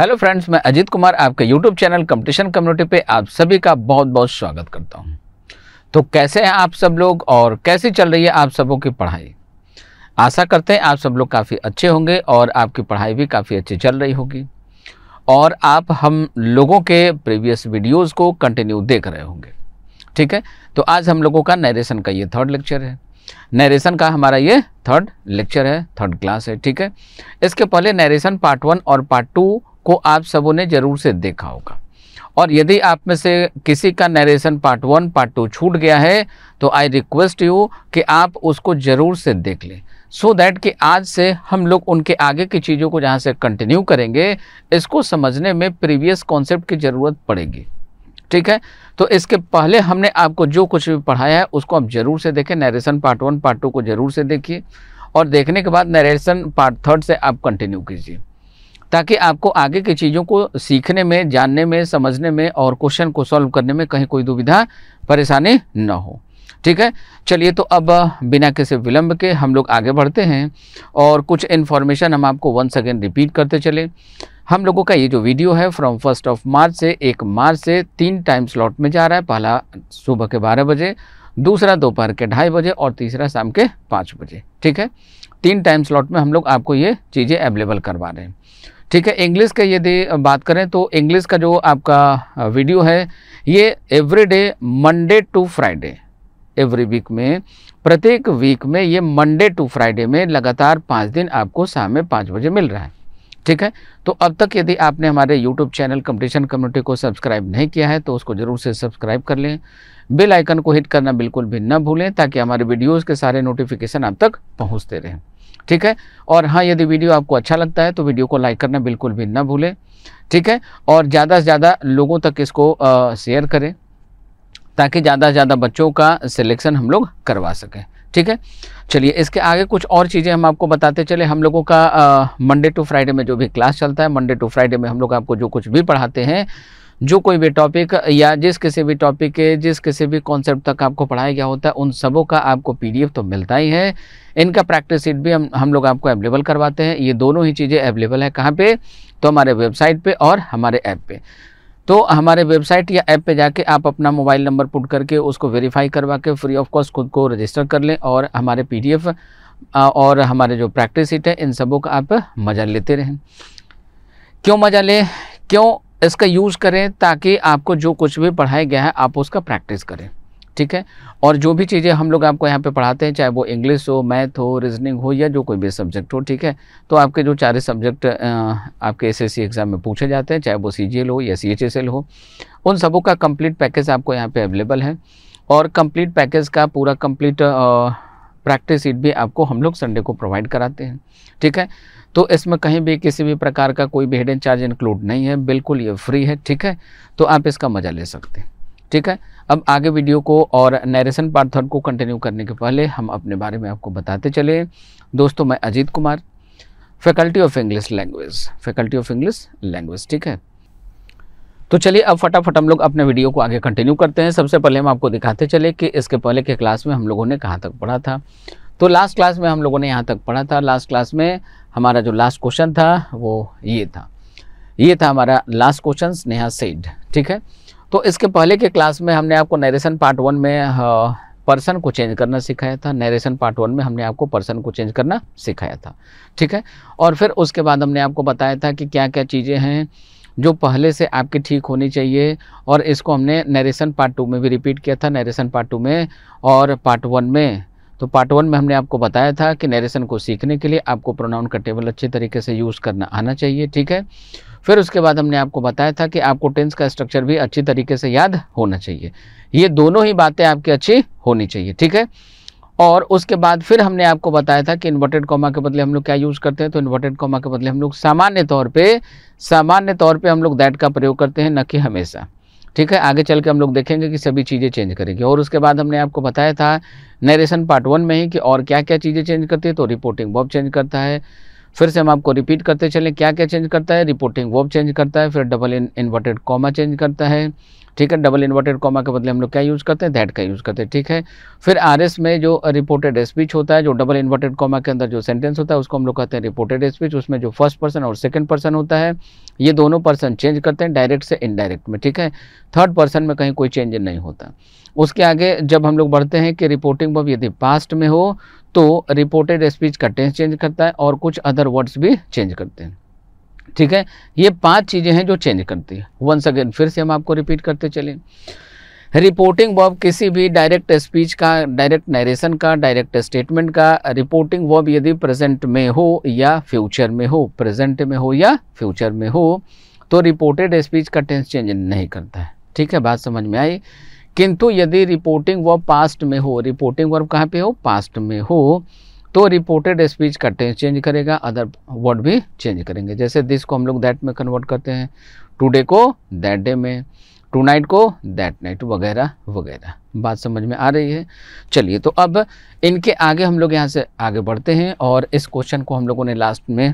hello friends मैं अजीत कुमार आपके YouTube channel competition community पे आप सभी का बहुत बहुत स्वागत करता हूँ तो कैसे हैं आप सब लोग और कैसी चल रही है आप सबों की पढ़ाई आशा करते हैं आप सब लोग काफ़ी अच्छे होंगे और आपकी पढ़ाई भी काफ़ी अच्छी चल रही होगी और आप हम लोगों के प्रीवियस वीडियोज़ को कंटिन्यू देख रहे होंगे ठीक है तो आज हम लोगों का नरेशन का ये थर्ड लेक्चर है नरेशन का हमारा ये थर्ड लेक्चर है थर्ड क्लास है ठीक है इसके पहले नरेशन पार्ट वन और पार्ट टू को आप सबों ने ज़रूर से देखा होगा और यदि आप में से किसी का narration part one part two छूट गया है तो आई रिक्वेस्ट यू कि आप उसको ज़रूर से देख लें सो so दैट कि आज से हम लोग उनके आगे की चीज़ों को जहाँ से कंटिन्यू करेंगे इसको समझने में प्रीवियस कॉन्सेप्ट की ज़रूरत पड़ेगी ठीक है तो इसके पहले हमने आपको जो कुछ भी पढ़ाया है उसको आप ज़रूर से देखें narration part one part two को ज़रूर से देखिए और देखने के बाद नरेशन पार्ट थर्ड से आप कंटिन्यू कीजिए ताकि आपको आगे की चीज़ों को सीखने में जानने में समझने में और क्वेश्चन को सॉल्व करने में कहीं कोई दुविधा परेशानी न हो ठीक है चलिए तो अब बिना किसी विलंब के हम लोग आगे बढ़ते हैं और कुछ इन्फॉर्मेशन हम आपको वंस अगेन रिपीट करते चले हम लोगों का ये जो वीडियो है फ्रॉम फर्स्ट ऑफ मार्च से एक मार्च से तीन टाइम स्लॉट में जा रहा है पहला सुबह के बारह बजे दूसरा दोपहर के ढाई बजे और तीसरा शाम के पाँच बजे ठीक है तीन टाइम स्लॉट में हम लोग आपको ये चीज़ें अवेलेबल करवा रहे हैं ठीक है इंग्लिश का यदि बात करें तो इंग्लिश का जो आपका वीडियो है ये every day Monday to Friday every week में प्रत्येक वीक में ये मंडे टू फ्राइडे में लगातार पाँच दिन आपको शाम में पाँच बजे मिल रहा है ठीक है तो अब तक यदि आपने हमारे यूट्यूब चैनल कंपटीशन कम्युनिटी को सब्सक्राइब नहीं किया है तो उसको ज़रूर से सब्सक्राइब कर लें बेल आइकन को हिट करना बिल्कुल भी न भूलें ताकि हमारे वीडियोज़ के सारे नोटिफिकेशन आप तक पहुंचते रहें ठीक है और हाँ यदि वीडियो आपको अच्छा लगता है तो वीडियो को लाइक करना बिल्कुल भी ना भूलें ठीक है और ज़्यादा से ज़्यादा लोगों तक इसको शेयर करें ताकि ज़्यादा से ज़्यादा बच्चों का सिलेक्शन हम लोग करवा सकें ठीक है चलिए इसके आगे कुछ और चीज़ें हम आपको बताते चले हम लोगों का मंडे टू फ्राइडे में जो भी क्लास चलता है मंडे टू फ्राइडे में हम लोग आपको जो कुछ भी पढ़ाते हैं जो कोई भी टॉपिक या जिस किसी भी टॉपिक के जिस किसी भी कॉन्सेप्ट तक आपको पढ़ाया गया होता है उन सबों का आपको पीडीएफ तो मिलता ही है इनका प्रैक्टिस सीट भी हम हम लोग आपको अवेलेबल करवाते हैं ये दोनों ही चीज़ें अवेलेबल है कहाँ पे तो हमारे वेबसाइट पे और हमारे ऐप पे तो हमारे वेबसाइट या ऐप पे जाके आप अपना मोबाइल नंबर पुट करके उसको वेरीफाई करवा के फ्री ऑफ कॉस्ट खुद को रजिस्टर कर लें और हमारे पीडीएफ और हमारे जो प्रैक्टिस सीट है इन सबों का आप मज़ा लेते रहें क्यों मज़ा लें क्यों इसका यूज़ करें ताकि आपको जो कुछ भी पढ़ाया गया है आप उसका प्रैक्टिस करें ठीक है और जो भी चीज़ें हम लोग आपको यहाँ पे पढ़ाते हैं चाहे वो इंग्लिश हो मैथ हो रीजनिंग हो या जो कोई भी सब्जेक्ट हो ठीक है तो आपके जो चारे सब्जेक्ट आपके एसएससी एग्ज़ाम में पूछे जाते हैं चाहे वो सी हो या एल हो उन सबों का कम्प्लीट पैकेज आपको यहाँ पर अवेलेबल है और कम्प्लीट पैकेज का पूरा कम्प्लीट प्रैक्टिस सीट भी आपको हम लोग संडे को प्रोवाइड कराते हैं ठीक है तो इसमें कहीं भी किसी भी प्रकार का कोई भी हिडन चार्ज इंक्लूड नहीं है बिल्कुल ये फ्री है ठीक है तो आप इसका मज़ा ले सकते हैं ठीक है अब आगे वीडियो को और नरेशन पार्ट थर्ड को कंटिन्यू करने के पहले हम अपने बारे में आपको बताते चले दोस्तों मैं Ajit Kumar faculty of English language faculty of English language ठीक है तो चलिए अब फटाफट हम लोग अपने वीडियो को आगे कंटिन्यू करते हैं सबसे पहले हम आपको दिखाते चले कि इसके पहले के क्लास में हम लोगों ने कहाँ तक पढ़ा था तो लास्ट क्लास में हम लोगों ने यहाँ तक पढ़ा था लास्ट क्लास में हमारा जो लास्ट क्वेश्चन था वो ये था ये था हमारा लास्ट क्वेश्चन स्नेहा सेड ठीक है तो इसके पहले के क्लास में हमने आपको नरेशन पार्ट वन में पर्सन को चेंज करना सिखाया था नरेशन पार्ट वन में हमने आपको पर्सन को चेंज करना सिखाया था ठीक है और फिर उसके बाद हमने आपको बताया था कि क्या क्या चीज़ें हैं जो पहले से आपकी ठीक होनी चाहिए और इसको हमने नरेशन पार्ट टू में भी रिपीट किया था नरेशन पार्ट टू में और पार्ट वन में तो पार्ट वन में हमने आपको बताया था कि नरेशन को सीखने के लिए आपको प्रोनाउन का टेबल अच्छे तरीके से यूज़ करना आना चाहिए ठीक है फिर उसके बाद हमने आपको बताया था कि आपको टेंस का स्ट्रक्चर भी अच्छी तरीके से याद होना चाहिए ये दोनों ही बातें आपकी अच्छी होनी चाहिए ठीक है और उसके बाद फिर हमने आपको बताया था कि इन्वर्टेड कॉमा के बदले हम लोग क्या यूज़ करते हैं तो इन्वर्टेड कॉमा के बदले हम लोग सामान्य तौर पे सामान्य तौर पे हम लोग दैट का प्रयोग करते हैं न कि हमेशा ठीक है आगे चल के हम लोग देखेंगे कि सभी चीज़ें चेंज करेंगे और उसके बाद हमने आपको बताया था नरेशन पार्ट वन में ही कि और क्या क्या चीज़ें चेंज करती है तो रिपोर्टिंग बॉब चेंज करता है फिर से हम आपको रिपीट करते चलें क्या क्या चेंज करता है रिपोर्टिंग वर्ब चेंज करता है फिर डबल इन्वर्टेड कॉमा चेंज करता है ठीक है डबल इन्वर्टेड कॉमा के बदले हम लोग क्या यूज़ करते हैं दैट का यूज़ करते हैं ठीक है फिर आर एस में जो रिपोर्टेड स्पीच होता है जो डबल इन्वर्टेड कॉमा के अंदर जो सेंटेंस होता है उसको हम लोग कहते हैं रिपोर्टेड स्पीच उसमें जो फर्स्ट पर्सन और सेकेंड पर्सन होता है ये दोनों पर्सन चेंज करते हैं डायरेक्ट से इनडायरेक्ट में ठीक है थर्ड पर्सन में कहीं कोई चेंज नहीं होता उसके आगे जब हम लोग बढ़ते हैं कि रिपोर्टिंग वर्ब यदि पास्ट में हो तो रिपोर्टेड स्पीच का टेंस चेंज करता है और कुछ अदर वर्ड्स भी चेंज करते हैं ठीक है ये पांच चीज़ें हैं जो चेंज करती है वंस अगेन फिर से हम आपको रिपीट करते चलें रिपोर्टिंग वर्ब किसी भी डायरेक्ट स्पीच का डायरेक्ट नरेशन का डायरेक्ट स्टेटमेंट का रिपोर्टिंग वर्ब यदि प्रेजेंट में हो या फ्यूचर में हो प्रेजेंट में हो या फ्यूचर में हो तो रिपोर्टेड स्पीच का टेंस चेंज नहीं करता है ठीक है बात समझ में आई किंतु यदि रिपोर्टिंग वर्ब पास्ट में हो रिपोर्टिंग वर्ब कहाँ पे हो पास्ट में हो तो रिपोर्टेड स्पीच का टेंस चेंज करेगा अदर वर्ड भी चेंज करेंगे जैसे दिस को हम लोग दैट में कन्वर्ट करते हैं टुडे को दैट डे में टू नाइट को दैट नाइट वगैरह वगैरह बात समझ में आ रही है चलिए तो अब इनके आगे हम लोग यहाँ से आगे बढ़ते हैं और इस क्वेश्चन को हम लोगों ने लास्ट में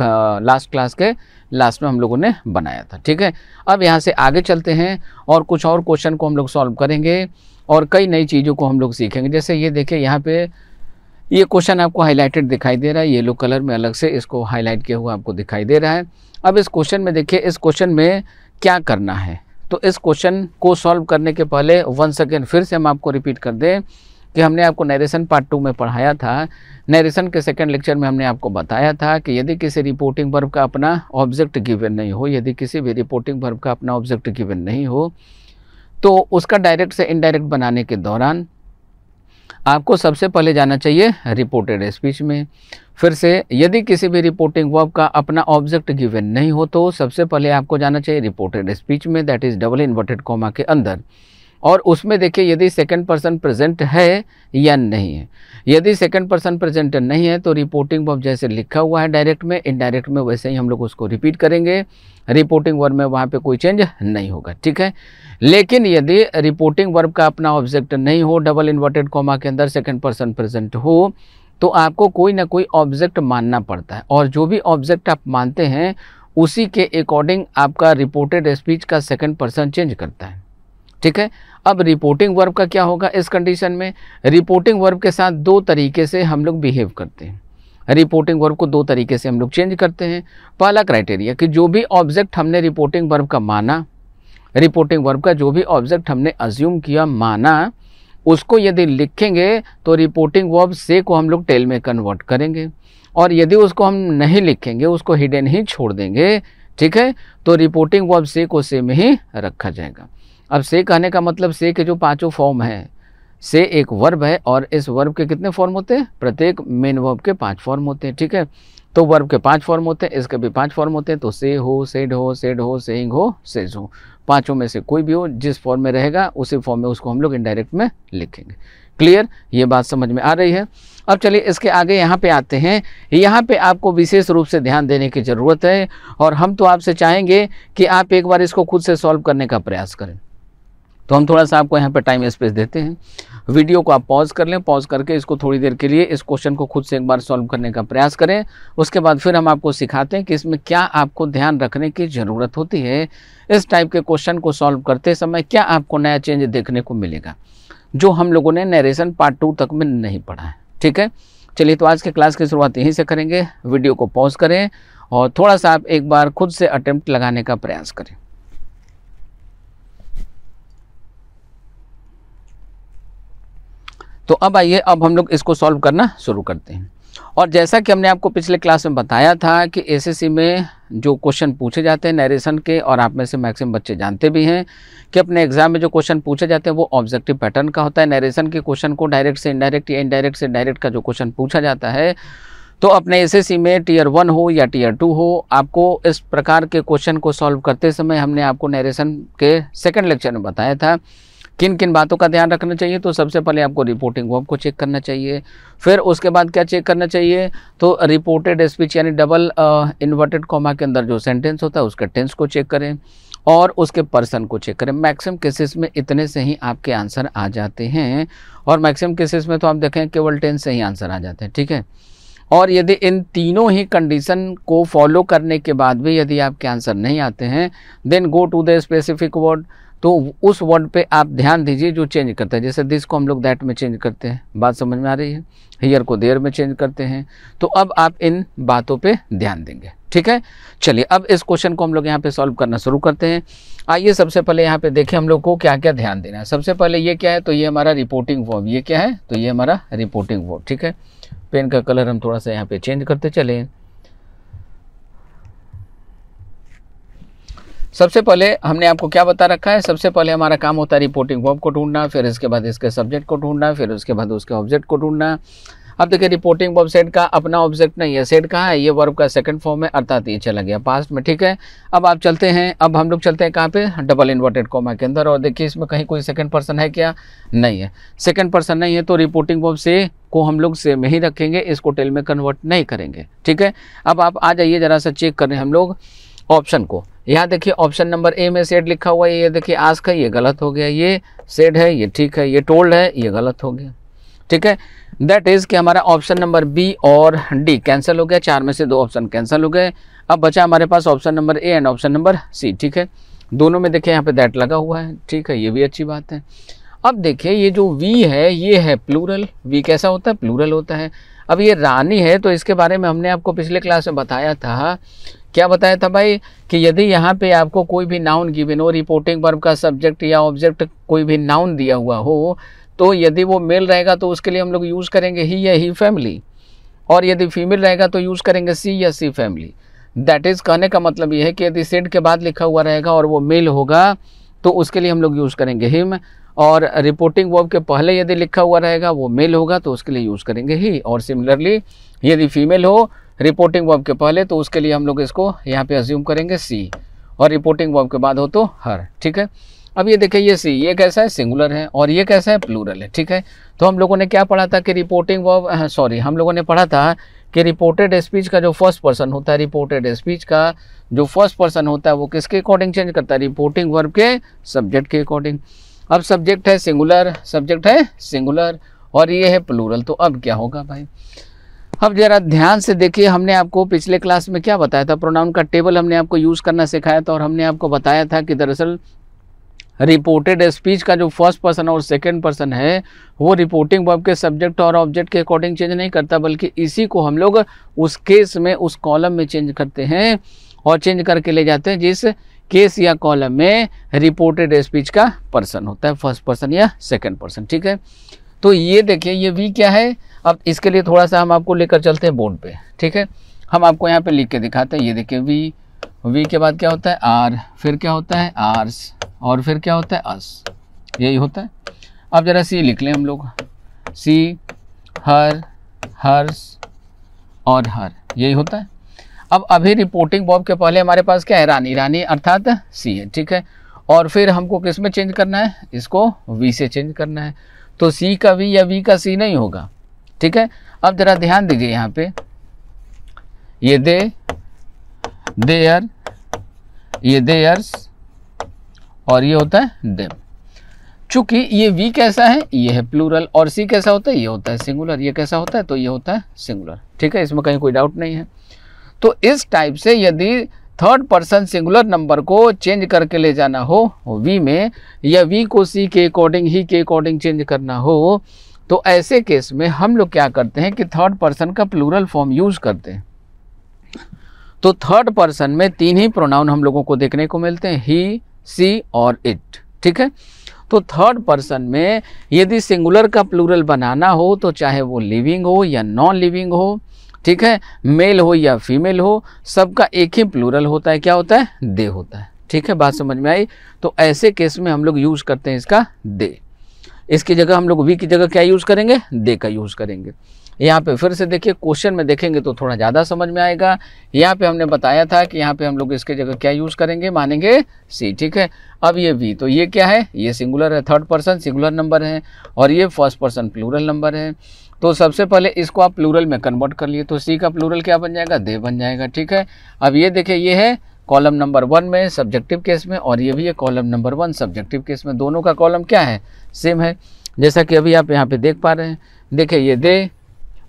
लास्ट क्लास के लास्ट में हम लोगों ने बनाया था ठीक है अब यहाँ से आगे चलते हैं और कुछ और क्वेश्चन को हम लोग सॉल्व करेंगे और कई नई चीज़ों को हम लोग सीखेंगे जैसे ये देखिए यहाँ पे ये क्वेश्चन आपको हाईलाइटेड दिखाई दे रहा है येलो कलर में अलग से इसको हाईलाइट किया हुआ आपको दिखाई दे रहा है अब इस क्वेश्चन में देखिए इस क्वेश्चन में क्या करना है तो इस क्वेश्चन को सॉल्व करने के पहले वन सेकेंड फिर से हम आपको रिपीट कर दें कि हमने आपको नरेशन पार्ट टू में पढ़ाया था नरेशन के सेकंड लेक्चर में हमने आपको बताया था कि यदि किसी रिपोर्टिंग वर्ब का अपना ऑब्जेक्ट गिवन नहीं हो यदि किसी भी रिपोर्टिंग वर्ब का अपना ऑब्जेक्ट गिवन नहीं हो तो उसका डायरेक्ट से इनडायरेक्ट बनाने के दौरान आपको सबसे पहले जाना चाहिए रिपोर्टेड स्पीच में फिर से यदि किसी भी रिपोर्टिंग वर्ब का अपना ऑब्जेक्ट गिवन नहीं हो तो सबसे पहले आपको जाना चाहिए रिपोर्टेड स्पीच में that is double inverted comma के अंदर और उसमें देखिए यदि सेकंड पर्सन प्रेजेंट है या नहीं है यदि सेकंड पर्सन प्रेजेंट नहीं है तो रिपोर्टिंग वर्ब जैसे लिखा हुआ है डायरेक्ट में इनडायरेक्ट में वैसे ही हम लोग उसको रिपीट करेंगे रिपोर्टिंग वर्ब में वहाँ पे कोई चेंज नहीं होगा ठीक है लेकिन यदि रिपोर्टिंग वर्ब का अपना ऑब्जेक्ट नहीं हो डबल इन्वर्टेड कॉमा के अंदर सेकेंड पर्सन प्रेजेंट हो तो आपको कोई ना कोई ऑब्जेक्ट मानना पड़ता है और जो भी ऑब्जेक्ट आप मानते हैं उसी के अकॉर्डिंग आपका रिपोर्टेड स्पीच का सेकेंड पर्सन चेंज करता है ठीक है अब रिपोर्टिंग वर्ब का क्या होगा इस कंडीशन में रिपोर्टिंग वर्ब के साथ दो तरीके से हम लोग बिहेव करते हैं रिपोर्टिंग वर्ब को दो तरीके से हम लोग चेंज करते हैं पहला क्राइटेरिया कि जो भी ऑब्जेक्ट हमने रिपोर्टिंग वर्ब का माना रिपोर्टिंग वर्ब का जो भी ऑब्जेक्ट हमने अज्यूम किया माना उसको यदि लिखेंगे तो रिपोर्टिंग वर्ब से को हम लोग टेल में कन्वर्ट करेंगे और यदि उसको हम नहीं लिखेंगे उसको हिडन ही छोड़ देंगे ठीक है तो रिपोर्टिंग वर्ब से को से में ही रखा जाएगा अब से कहने का मतलब से के जो पांचों फॉर्म हैं से एक वर्ब है और इस वर्ब के कितने फॉर्म होते हैं प्रत्येक मेन वर्ब के पांच फॉर्म होते हैं ठीक है तो वर्ब के पांच फॉर्म होते हैं इसके भी पांच फॉर्म होते हैं तो से हो सेड हो सेड हो सेइंग हो सेज हो पांचों में से कोई भी हो जिस फॉर्म में रहेगा उसी फॉर्म में उसको हम लोग इनडायरेक्ट में लिखेंगे क्लियर ये बात समझ में आ रही है अब चलिए इसके आगे यहाँ पे आते हैं यहाँ पे आपको विशेष रूप से ध्यान देने की ज़रूरत है और हम तो आपसे चाहेंगे कि आप एक बार इसको खुद से सॉल्व करने का प्रयास करें तो हम थोड़ा सा आपको यहाँ पर टाइम स्पेस देते हैं वीडियो को आप पॉज कर लें पॉज करके इसको थोड़ी देर के लिए इस क्वेश्चन को खुद से एक बार सॉल्व करने का प्रयास करें उसके बाद फिर हम आपको सिखाते हैं कि इसमें क्या आपको ध्यान रखने की ज़रूरत होती है इस टाइप के क्वेश्चन को सॉल्व करते समय क्या आपको नया चेंज देखने को मिलेगा जो हम लोगों ने नरेशन पार्ट टू तक में नहीं पढ़ा है ठीक है चलिए तो आज के क्लास की शुरुआत यहीं से करेंगे वीडियो को पॉज करें और थोड़ा सा आप एक बार खुद से अटैम्प्ट लगाने का प्रयास करें तो अब आइए अब हम लोग इसको सॉल्व करना शुरू करते हैं और जैसा कि हमने आपको पिछले क्लास में बताया था कि एसएससी में जो क्वेश्चन पूछे जाते हैं नरेशन के और आप में से मैक्सिमम बच्चे जानते भी हैं कि अपने एग्जाम में जो क्वेश्चन पूछे जाते हैं वो ऑब्जेक्टिव पैटर्न का होता है नरेशन के क्वेश्चन को डायरेक्ट से इनडायरेक्ट या इनडायरेक्ट से डायरेक्ट का जो क्वेश्चन पूछा जाता है तो अपने एस में टीयर वन हो या टीयर टू हो आपको इस प्रकार के क्वेश्चन को सॉल्व करते समय हमने आपको नरेशन के सेकेंड लेक्चर में बताया था किन किन बातों का ध्यान रखना चाहिए तो सबसे पहले आपको रिपोर्टिंग वर्ब को चेक करना चाहिए फिर उसके बाद क्या चेक करना चाहिए तो रिपोर्टेड स्पीच यानी डबल इन्वर्टेड कॉमा के अंदर जो सेंटेंस होता है उसके टेंस को चेक करें और उसके पर्सन को चेक करें मैक्सिमम केसेस में इतने से ही आपके आंसर आ जाते हैं और मैक्सिमम केसेस में तो आप देखें केवल टेंस से ही आंसर आ जाते हैं ठीक है और यदि इन तीनों ही कंडीशन को फॉलो करने के बाद भी यदि आपके आंसर नहीं आते हैं then go to the specific word तो उस वर्ड पे आप ध्यान दीजिए जो चेंज करता है जैसे दिस को हम लोग दैट में चेंज करते हैं बात समझ में आ रही है हेयर को देर में चेंज करते हैं तो अब आप इन बातों पे ध्यान देंगे ठीक है चलिए अब इस क्वेश्चन को हम लोग यहाँ पे सॉल्व करना शुरू करते हैं आइए सबसे पहले यहाँ पे देखिए हम लोग को क्या क्या ध्यान देना है सबसे पहले ये क्या है तो ये हमारा रिपोर्टिंग वर्ब ये क्या है तो ये हमारा रिपोर्टिंग वर्ब ठीक है पेन का कलर हम थोड़ा सा यहाँ पे चेंज करते चले सबसे पहले हमने आपको क्या बता रखा है सबसे पहले हमारा काम होता है रिपोर्टिंग वर्ब को ढूंढना फिर इसके बाद इसके सब्जेक्ट को ढूंढना फिर उसके बाद उसके ऑब्जेक्ट को ढूंढना अब देखिए रिपोर्टिंग वर्ब सेट का अपना ऑब्जेक्ट नहीं है सेट कहाँ है ये वर्ब का सेकंड फॉर्म है अर्थात ये चला गया पास्ट में ठीक है अब आप चलते हैं अब हम लोग चलते हैं कहाँ पे डबल इन्वर्टेड कॉमा के अंदर और देखिए इसमें कहीं कोई सेकंड पर्सन है क्या नहीं है सेकंड पर्सन नहीं है तो रिपोर्टिंग वर्ब से को हम लोग सेम ही रखेंगे इसको टेल में कन्वर्ट नहीं करेंगे ठीक है अब आप आ जाइए ज़रा सा चेक करें हम लोग ऑप्शन को यहाँ देखिए ऑप्शन नंबर ए में सेड लिखा हुआ है ये देखिए आज का ये गलत हो गया ये सेड है ये ठीक है ये टोल्ड है ये गलत हो गया ठीक है दैट इज़ कि हमारा ऑप्शन नंबर बी और डी कैंसिल हो गया चार में से दो ऑप्शन कैंसिल हो गए अब बचा हमारे पास option number A and option number C ठीक है दोनों में देखिए यहाँ पे दैट लगा हुआ है ठीक है ये भी अच्छी बात है अब देखिए ये जो वी है ये है प्लूरल वी कैसा होता है प्लूरल होता है अब ये रानी है तो इसके बारे में हमने आपको पिछले क्लास में बताया था क्या बताया था भाई कि यदि यहाँ पे आपको कोई भी नाउन गिवन हो रिपोर्टिंग वर्ब का सब्जेक्ट या ऑब्जेक्ट कोई भी नाउन दिया हुआ हो तो यदि वो मेल रहेगा तो उसके लिए हम लोग यूज़ करेंगे ही या ही फैमिली और यदि फीमेल रहेगा तो यूज़ करेंगे सी या सी फैमिली दैट इज़ कहने का मतलब ये है कि यदि सेड के बाद लिखा हुआ रहेगा और वो मेल होगा तो उसके लिए हम लोग यूज़ करेंगे हिम और रिपोर्टिंग वर्ब के पहले यदि लिखा हुआ रहेगा वो मेल होगा तो उसके लिए यूज़ करेंगे ही और सिमिलरली यदि फीमेल हो रिपोर्टिंग वर्ब के पहले तो उसके लिए हम लोग इसको यहाँ पे अज्यूम करेंगे सी और रिपोर्टिंग वर्ब के बाद हो तो हर ठीक है अब ये देखिए ये सी ये कैसा है सिंगुलर है और ये कैसा है प्लूरल है ठीक है तो हम लोगों ने क्या पढ़ा था कि रिपोर्टिंग वर्ब सॉरी हम लोगों ने पढ़ा था कि रिपोर्टेड स्पीच का जो फर्स्ट पर्सन होता है रिपोर्टेड स्पीच का जो फर्स्ट पर्सन होता है वो किसके अकॉर्डिंग चेंज करता है रिपोर्टिंग वर्ब के सब्जेक्ट के अकॉर्डिंग अब सब्जेक्ट है सिंगुलर सब्जेक्ट है सिंगुलर और ये है प्लूरल तो अब क्या होगा भाई अब जरा ध्यान से देखिए हमने आपको पिछले क्लास में क्या बताया था प्रोनाउन का टेबल हमने आपको यूज़ करना सिखाया था और हमने आपको बताया था कि दरअसल रिपोर्टेड स्पीच का जो फर्स्ट पर्सन और सेकंड पर्सन है वो रिपोर्टिंग वर्ब के सब्जेक्ट और ऑब्जेक्ट के अकॉर्डिंग चेंज नहीं करता बल्कि इसी को हम लोग उस केस में उस कॉलम में चेंज करते हैं और चेंज करके ले जाते हैं जिस केस या कॉलम में रिपोर्टेड स्पीच का पर्सन होता है फर्स्ट पर्सन या सेकेंड पर्सन ठीक है तो ये देखिए ये वी क्या है अब इसके लिए थोड़ा सा हम आपको लेकर चलते हैं बोर्ड पे ठीक है हम आपको यहाँ पे लिख के दिखाते हैं ये देखिए वी वी के बाद क्या होता है आर फिर क्या होता है आरस और फिर क्या होता है अस यही होता है अब ज़रा सी लिख लें हम लोग सी हर हर्ष और हर यही होता है अब अभी रिपोर्टिंग बॉब के पहले हमारे पास क्या है रानी रानी अर्थात सी है ठीक है और फिर हमको किस में चेंज करना है इसको वी से चेंज करना है तो सी का वी या वी का सी नहीं होगा ठीक है अब ज़रा ध्यान दीजिए यहाँ पे ये दे देयर ये देयर्स और ये होता है देम चूंकि ये वी कैसा है ये है प्लूरल और सी कैसा होता है ये होता है सिंगुलर ये कैसा होता है तो ये होता है सिंगुलर ठीक है इसमें कहीं कोई डाउट नहीं है तो इस टाइप से यदि थर्ड पर्सन सिंगुलर नंबर को चेंज करके ले जाना हो वी में या वी को सी के अकॉर्डिंग ही के अकॉर्डिंग चेंज करना हो तो ऐसे केस में हम लोग क्या करते हैं कि थर्ड पर्सन का प्लूरल फॉर्म यूज़ करते हैं तो थर्ड पर्सन में तीन ही प्रोनाउन हम लोगों को देखने को मिलते हैं ही सी और इट ठीक है तो थर्ड पर्सन में यदि सिंगुलर का प्लूरल बनाना हो तो चाहे वो लिविंग हो या नॉन लिविंग हो ठीक है मेल हो या फीमेल हो सबका एक ही प्लूरल होता है क्या होता है दे होता है ठीक है बात समझ में आई तो ऐसे केस में हम लोग यूज़ करते हैं इसका दे इसकी जगह हम लोग वी की जगह क्या यूज़ करेंगे दे का यूज़ करेंगे यहाँ पे फिर से देखिए क्वेश्चन में देखेंगे तो थोड़ा ज़्यादा समझ में आएगा यहाँ पे हमने बताया था कि यहाँ पे हम लोग इसके जगह क्या यूज़ करेंगे मानेंगे सी ठीक है अब ये वी तो ये क्या है ये सिंगुलर है थर्ड पर्सन सिंगुलर नंबर है और ये फर्स्ट पर्सन प्लूरल नंबर है तो सबसे पहले इसको आप प्लूरल में कन्वर्ट कर लिए तो सी का प्लूरल क्या बन जाएगा दे बन जाएगा ठीक है अब ये देखिए ये है कॉलम नंबर वन में सब्जेक्टिव केस में और ये भी है column number one subjective case में दोनों का कॉलम क्या है सेम है जैसा कि अभी आप यहाँ पे देख पा रहे हैं देखिए ये दे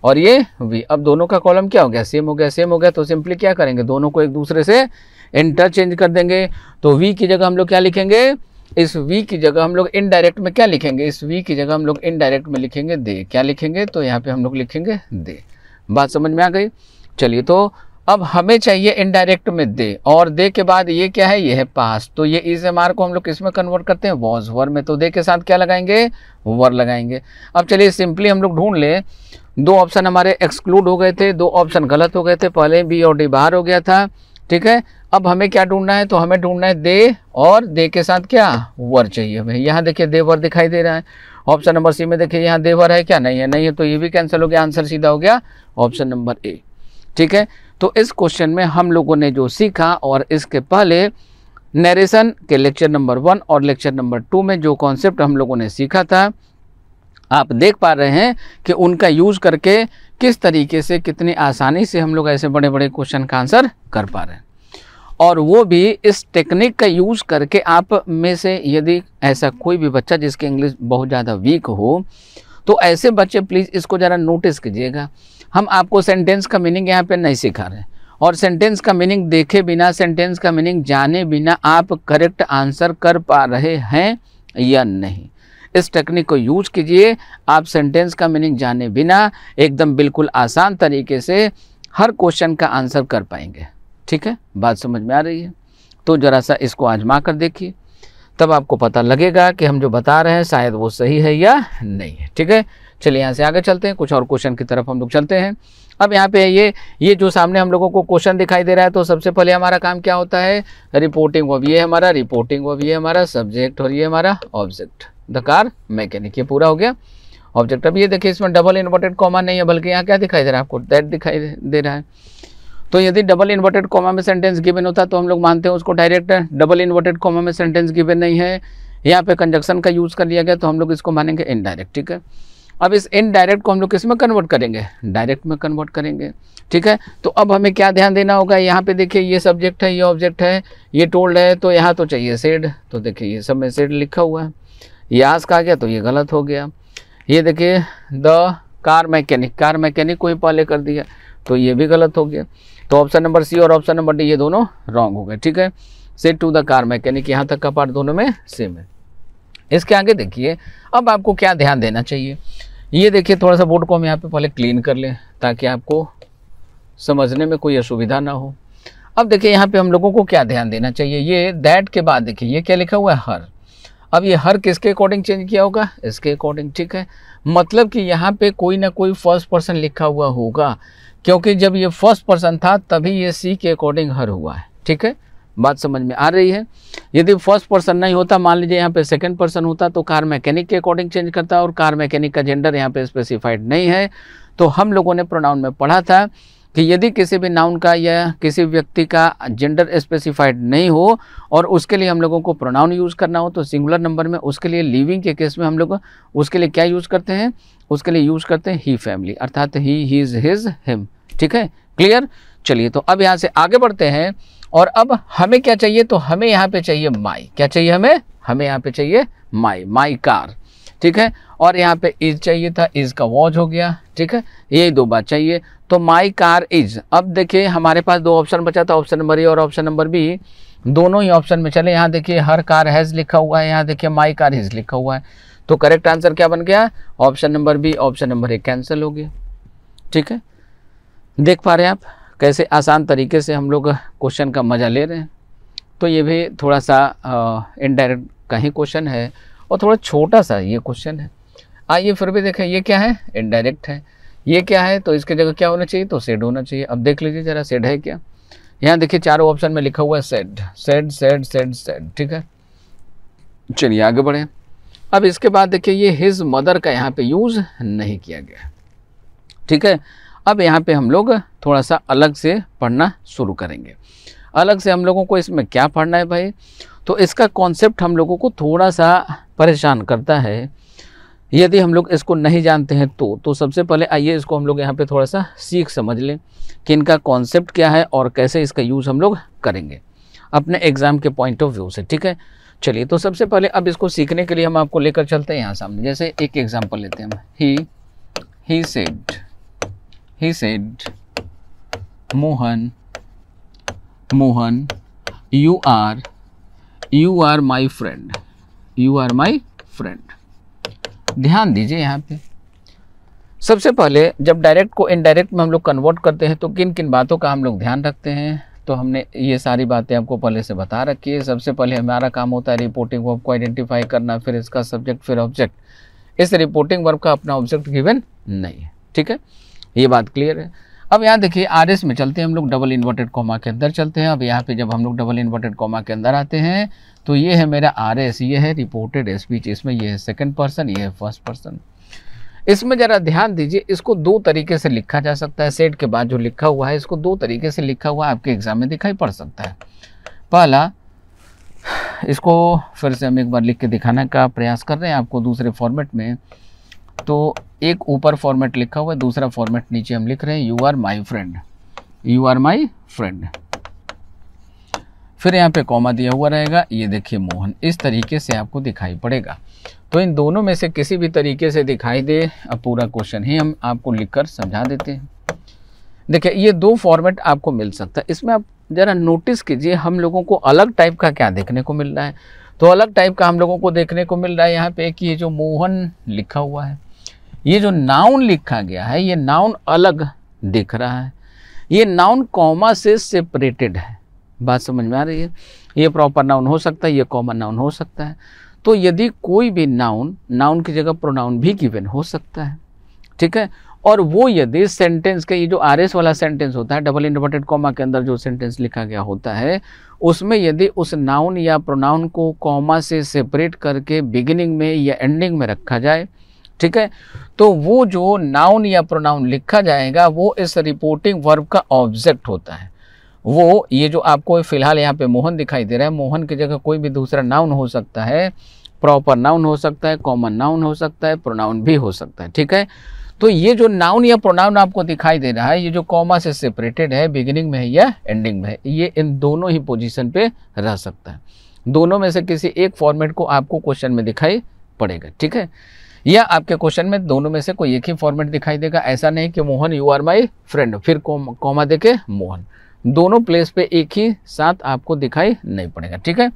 और ये वी अब दोनों का कॉलम क्या हो गया सेम हो गया सेम हो गया तो सिंपली क्या करेंगे दोनों को एक दूसरे से इंटरचेंज कर देंगे तो वी की जगह हम लोग क्या लिखेंगे इस वी की जगह हम लोग इनडायरेक्ट में क्या लिखेंगे इस वी की जगह हम लोग इनडायरेक्ट में लिखेंगे दे क्या लिखेंगे तो यहाँ पे हम लोग लिखेंगे दे बात समझ में आ गई चलिए तो अब हमें चाहिए इनडायरेक्ट में दे और दे के बाद ये क्या है ये है पास तो ये इस एम को हम लोग किस में कन्वर्ट करते हैं वॉज वर में तो दे के साथ क्या लगाएंगे वर लगाएंगे अब चलिए सिंपली हम लोग ढूंढ लें दो ऑप्शन हमारे एक्सक्लूड हो गए थे दो ऑप्शन गलत हो गए थे पहले बी और डी बाहर हो गया था ठीक है अब हमें क्या ढूंढना है तो हमें ढूंढना है दे और दे के साथ क्या वर चाहिए हमें यहाँ देखिए देवर दिखाई दे रहा है ऑप्शन नंबर सी में देखिए यहाँ देवर है क्या नहीं है नहीं है तो ये भी कैंसिल हो गया आंसर सीधा हो गया ऑप्शन नंबर ए ठीक है तो इस क्वेश्चन में हम लोगों ने जो सीखा और इसके पहले नरेशन के लेक्चर नंबर वन और लेक्चर नंबर टू में जो कॉन्सेप्ट हम लोगों ने सीखा था आप देख पा रहे हैं कि उनका यूज़ करके किस तरीके से कितनी आसानी से हम लोग ऐसे बड़े बड़े क्वेश्चन का आंसर कर पा रहे हैं और वो भी इस टेक्निक का यूज़ करके आप में से यदि ऐसा कोई भी बच्चा जिसकी इंग्लिश बहुत ज़्यादा वीक हो तो ऐसे बच्चे प्लीज़ इसको ज़रा नोटिस कीजिएगा हम आपको सेंटेंस का मीनिंग यहाँ पे नहीं सिखा रहे हैं और सेंटेंस का मीनिंग देखे बिना सेंटेंस का मीनिंग जाने बिना आप करेक्ट आंसर कर पा रहे हैं या नहीं इस टेक्निक को यूज कीजिए आप सेंटेंस का मीनिंग जाने बिना एकदम बिल्कुल आसान तरीके से हर क्वेश्चन का आंसर कर पाएंगे ठीक है बात समझ में आ रही है तो ज़रा सा इसको आजमा कर देखिए तब आपको पता लगेगा कि हम जो बता रहे हैं शायद वो सही है या नहीं है ठीक है चलिए यहाँ से आगे चलते हैं कुछ और क्वेश्चन की तरफ हम लोग चलते हैं अब यहाँ पे ये ये जो सामने हम लोगों को क्वेश्चन दिखाई दे रहा है तो सबसे पहले हमारा काम क्या होता है रिपोर्टिंग ऑफ ये हमारा रिपोर्टिंग ऑफ ये हमारा सब्जेक्ट और ये हमारा ऑब्जेक्ट द कार मैकेनिक ये पूरा हो गया ऑब्जेक्ट अब ये देखिए इसमें डबल इन्वर्टेड कॉमन नहीं है बल्कि यहाँ क्या दिखाई दे रहा है आपको दैट दिखाई दे रहा है तो यदि डबल इन्वर्टेड कॉमा में सेंटेंस गिवन होता तो हम लोग मानते हैं उसको डायरेक्ट डबल इन्वर्टेड कॉमा में सेंटेंस गिवन नहीं है यहाँ पे कंजक्शन का यूज़ कर लिया गया तो हम लोग इसको मानेंगे इनडायरेक्ट ठीक है अब इस इनडायरेक्ट को हम लोग किस में कन्वर्ट करेंगे डायरेक्ट में कन्वर्ट करेंगे ठीक है तो अब हमें क्या ध्यान देना होगा यहाँ पे देखिए ये सब्जेक्ट है ये ऑब्जेक्ट है ये टोल्ड है तो यहाँ तो चाहिए सेड तो देखिए ये सब में सेड लिखा हुआ है ये आज का गया तो ये गलत हो गया ये देखिए the car mechanic car mechanic को ही पहले कर दिया तो ये भी गलत हो गया तो ऑप्शन नंबर सी और ऑप्शन नंबर डी ये दोनों रॉन्ग हो गए ठीक है said to the car mechanic यहाँ तक का पार्ट दोनों में सेम है इसके आगे देखिए अब आपको क्या ध्यान देना चाहिए ये देखिए थोड़ा सा बोर्ड को हम यहाँ पे पहले क्लीन कर लें ताकि आपको समझने में कोई असुविधा ना हो अब देखिए यहाँ पे हम लोगों को क्या ध्यान देना चाहिए ये दैट के बाद देखिए ये क्या लिखा हुआ है हर अब ये हर किसके अकॉर्डिंग चेंज किया होगा इसके अकॉर्डिंग ठीक है मतलब कि यहाँ पे कोई ना कोई फर्स्ट पर्सन लिखा हुआ होगा क्योंकि जब ये फर्स्ट पर्सन था तभी ये सी के अकॉर्डिंग हर हुआ है ठीक है बात समझ में आ रही है यदि फर्स्ट पर्सन नहीं होता मान लीजिए यहाँ पे सेकंड पर्सन होता तो कार मैकेनिक के अकॉर्डिंग चेंज करता और कार मैकेनिक का जेंडर यहाँ पे स्पेसिफाइड नहीं है तो हम लोगों ने प्रोनाउन में पढ़ा था कि यदि किसी भी नाउन का या किसी व्यक्ति का जेंडर स्पेसिफाइड नहीं हो और उसके लिए हम लोगों को प्रोनाउन यूज़ करना हो तो सिंगुलर नंबर में उसके लिए लिविंग के केस में हम लोग उसके लिए क्या यूज़ करते हैं उसके लिए यूज़ करते हैं ही फैमिली अर्थात ही इज़ हिज हिम ठीक है क्लियर चलिए तो अब यहाँ से आगे बढ़ते हैं और अब हमें क्या चाहिए तो हमें यहाँ पे चाहिए माई क्या चाहिए हमें हमें यहाँ पे चाहिए माई माई कार ठीक है और यहाँ पे इज चाहिए था इज का वॉज हो गया ठीक है यही दो बात चाहिए तो माई कार इज अब देखिए हमारे पास दो ऑप्शन बचा था ऑप्शन नंबर ए और ऑप्शन नंबर बी दोनों ही ऑप्शन में चले यहाँ देखिए हर कार हैज़ लिखा हुआ है यहाँ देखिए माई कार इज लिखा हुआ है तो करेक्ट आंसर क्या बन गया option number B option number A cancel हो गया ठीक है देख पा रहे हैं आप कैसे आसान तरीके से हम लोग क्वेश्चन का मज़ा ले रहे हैं तो ये भी थोड़ा सा इनडायरेक्ट का ही क्वेश्चन है और थोड़ा छोटा सा ये क्वेश्चन है आइए फिर भी देखें ये क्या है इनडायरेक्ट है ये क्या है तो इसके जगह क्या होना चाहिए तो सेड होना चाहिए अब देख लीजिए जरा सेड है क्या यहाँ देखिए चारों ऑप्शन में लिखा हुआ है said said said said said ठीक है चलिए आगे बढ़े अब इसके बाद देखिए ये हिज मदर का यहाँ पे यूज़ नहीं किया गया ठीक है अब यहाँ पे हम लोग थोड़ा सा अलग से पढ़ना शुरू करेंगे अलग से हम लोगों को इसमें क्या पढ़ना है भाई तो इसका कॉन्सेप्ट हम लोगों को थोड़ा सा परेशान करता है यदि हम लोग इसको नहीं जानते हैं तो तो सबसे पहले आइए इसको हम लोग यहाँ पे थोड़ा सा सीख समझ लें कि इनका कॉन्सेप्ट क्या है और कैसे इसका यूज़ हम लोग करेंगे अपने एग्ज़ाम के पॉइंट ऑफ व्यू से ठीक है चलिए तो सबसे पहले अब इसको सीखने के लिए हम आपको लेकर चलते हैं यहाँ सामने जैसे एक एग्जाम्पल लेते हैं हम he he said he said Mohan Mohan you are you are my friend you are my friend ध्यान दीजिए यहाँ पे सबसे पहले जब डायरेक्ट को इनडायरेक्ट में हम लोग कन्वर्ट करते हैं तो किन किन बातों का हम लोग ध्यान रखते हैं तो हमने ये सारी बातें आपको पहले से बता रखी है सबसे पहले हमारा काम होता है रिपोर्टिंग वर्क को आइडेंटिफाई करना फिर इसका सब्जेक्ट फिर ऑब्जेक्ट इस रिपोर्टिंग वर्क का अपना ऑब्जेक्ट गिवन नहीं है ठीक है ये बात क्लियर है अब यहाँ देखिए आर एस में चलते हैं हम लोग डबल इन्वर्टेड कॉमा के अंदर चलते हैं अब यहाँ पे जब हम लोग डबल इन्वर्टेड कॉमा के अंदर आते हैं तो ये है मेरा आर एस ये है रिपोर्टेड स्पीच इसमें ये है सेकेंड पर्सन ये है फर्स्ट पर्सन इसमें ज़रा ध्यान दीजिए इसको दो तरीके से लिखा जा सकता है सेट के बाद जो लिखा हुआ है इसको दो तरीके से लिखा हुआ आपके एग्ज़ाम में दिखाई पड़ सकता है पहला इसको फिर से हम एक बार लिख के दिखाने का प्रयास कर रहे हैं आपको दूसरे फॉर्मेट में तो एक ऊपर फॉर्मेट लिखा हुआ है दूसरा फॉर्मेट नीचे हम लिख रहे हैं you are my friend you are my friend फिर यहाँ पे कॉमा दिया हुआ रहेगा ये देखिए मोहन इस तरीके से आपको दिखाई पड़ेगा तो इन दोनों में से किसी भी तरीके से दिखाई दे अब पूरा क्वेश्चन ही हम आपको लिखकर समझा देते हैं देखिए ये दो फॉर्मेट आपको मिल सकता है इसमें आप ज़रा नोटिस कीजिए हम लोगों को अलग टाइप का क्या देखने को मिल रहा है तो अलग टाइप का हम लोगों को देखने को मिल रहा है यहाँ पे कि ये जो मोहन लिखा हुआ है ये जो नाउन लिखा गया है ये नाउन अलग दिख रहा है ये नाउन कॉमा से सेपरेटेड है बात समझ में आ रही है ये प्रॉपर नाउन हो सकता है ये कॉमन नाउन हो सकता है तो यदि कोई भी नाउन नाउन की जगह प्रोनाउन भी गिवन हो सकता है ठीक है और वो यदि सेंटेंस के ये जो आर एस वाला सेंटेंस होता है डबल इंटरवर्टेड कॉमा के अंदर जो सेंटेंस लिखा गया होता है उसमें यदि उस नाउन या प्रोनाउन को कॉमा से सेपरेट करके बिगिनिंग में या एंडिंग में रखा जाए ठीक है तो वो जो नाउन या प्रोनाउन लिखा जाएगा वो इस रिपोर्टिंग वर्ब का ऑब्जेक्ट होता है वो ये जो आपको फिलहाल यहाँ पे मोहन दिखाई दे रहा है मोहन की जगह कोई भी दूसरा नाउन हो सकता है प्रॉपर नाउन हो सकता है कॉमन नाउन हो सकता है प्रोनाउन भी हो सकता है ठीक है तो ये जो नाउन या प्रोनाउन आपको दिखाई दे रहा है ये जो कॉमा से सेपरेटेड है बिगिनिंग में है या एंडिंग में है ये इन दोनों ही पोजिशन पे रह सकता है दोनों में से किसी एक फॉर्मेट को आपको क्वेश्चन में दिखाई पड़ेगा ठीक है या आपके क्वेश्चन में दोनों में से कोई एक ही फॉर्मेट दिखाई देगा ऐसा नहीं कि Mohan you are my friend फिर कॉमा देखे मोहन दोनों प्लेस पे एक ही साथ आपको दिखाई नहीं पड़ेगा ठीक है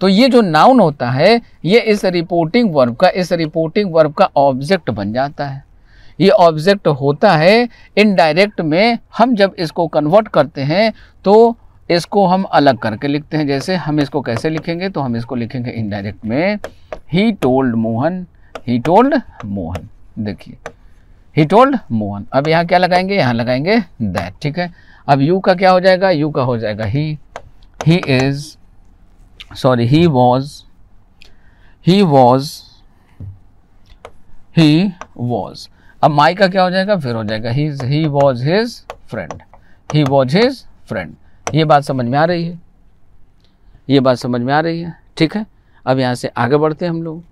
तो ये जो नाउन होता है ये इस रिपोर्टिंग वर्ब का इस रिपोर्टिंग वर्ब का ऑब्जेक्ट बन जाता है ये ऑब्जेक्ट होता है इनडायरेक्ट में हम जब इसको कन्वर्ट करते हैं तो इसको हम अलग करके लिखते हैं जैसे हम इसको कैसे लिखेंगे तो हम इसको लिखेंगे इनडायरेक्ट में he told Mohan he told Mohan देखिए ही टोल्ड मोहन अब यहाँ क्या लगाएंगे यहाँ लगाएंगे दैट ठीक है अब यू का क्या हो जाएगा यू का हो जाएगा he he is sorry he was he was he was अब माई का क्या हो जाएगा फिर हो जाएगा he he was his friend he was his friend ये बात समझ में आ रही है ये बात समझ में आ रही है ठीक है अब यहाँ से आगे बढ़ते हैं हम लोग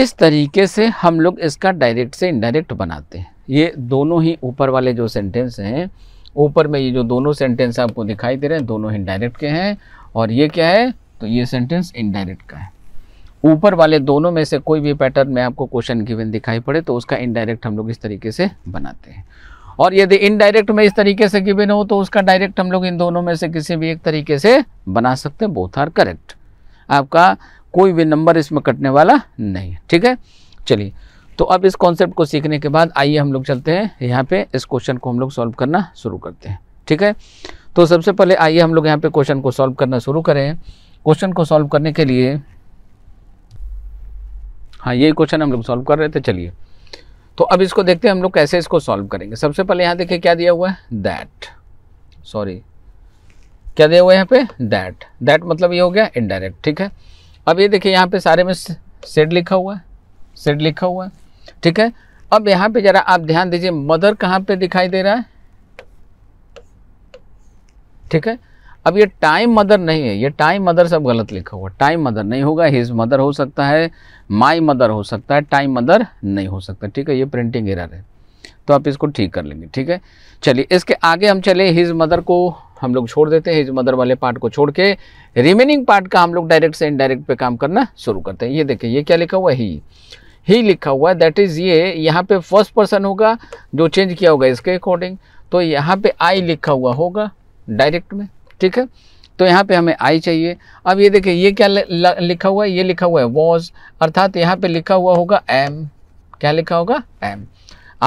इस तरीके से हम लोग इसका डायरेक्ट से इनडायरेक्ट बनाते हैं ये दोनों ही ऊपर वाले जो सेंटेंस हैं ऊपर में ये जो दोनों सेंटेंस आपको दिखाई दे रहे हैं दोनों ही डायरेक्ट के हैं और ये क्या है तो ये सेंटेंस इनडायरेक्ट का है ऊपर वाले दोनों में से कोई भी पैटर्न में आपको क्वेश्चन गिवन दिखाई पड़े तो उसका इनडायरेक्ट हम लोग इस तरीके से बनाते हैं और यदि इनडायरेक्ट में इस तरीके से गिवन हो तो उसका डायरेक्ट हम लोग इन दोनों में से किसी भी एक तरीके से बना सकते हैं बोथ आर करेक्ट आपका कोई भी नंबर इसमें कटने वाला नहीं है ठीक है चलिए तो अब इस कॉन्सेप्ट को सीखने के बाद आइए हम लोग चलते हैं यहाँ पे इस क्वेश्चन को हम लोग सॉल्व करना शुरू करते हैं ठीक है तो सबसे पहले आइए हम लोग यहाँ पे क्वेश्चन को सॉल्व करना शुरू करें क्वेश्चन को सॉल्व करने के लिए हाँ यही क्वेश्चन हम लोग सॉल्व कर रहे थे चलिए तो अब इसको देखते हैं हम लोग कैसे इसको सॉल्व करेंगे सबसे पहले यहाँ देखिए क्या दिया हुआ है दैट सॉरी क्या दिया हुआ है यहाँ पे दैट दैट मतलब ये हो गया इनडायरेक्ट ठीक है अब ये देखिए यहाँ पे सारे में सेड लिखा हुआ है सेड लिखा हुआ है ठीक है अब यहाँ पे ज़रा आप ध्यान दीजिए मदर कहाँ पे दिखाई दे रहा है ठीक है अब ये टाइम मदर नहीं है ये टाइम मदर सब गलत लिखा हुआ टाइम मदर नहीं होगा हिज मदर हो सकता है माई मदर हो सकता है टाइम मदर नहीं हो सकता ठीक है ये प्रिंटिंग एरर है तो आप इसको ठीक कर लेंगे ठीक है चलिए इसके आगे हम चले हिज मदर को हम लोग छोड़ देते हैं इस मदर वाले पार्ट को छोड़ के रिमेनिंग पार्ट का हम लोग डायरेक्ट से इनडायरेक्ट पे काम करना शुरू करते हैं ये देखिए ये क्या लिखा हुआ ही ही लिखा हुआ है दैट इज़ ये यहाँ पे फर्स्ट पर्सन होगा जो चेंज किया होगा इसके अकॉर्डिंग तो यहाँ पे आई लिखा हुआ होगा डायरेक्ट में ठीक है तो यहाँ पे हमें आई चाहिए अब ये देखिए ये क्या लिखा हुआ है ये लिखा हुआ है वॉज अर्थात यहाँ पे लिखा हुआ होगा एम क्या लिखा होगा am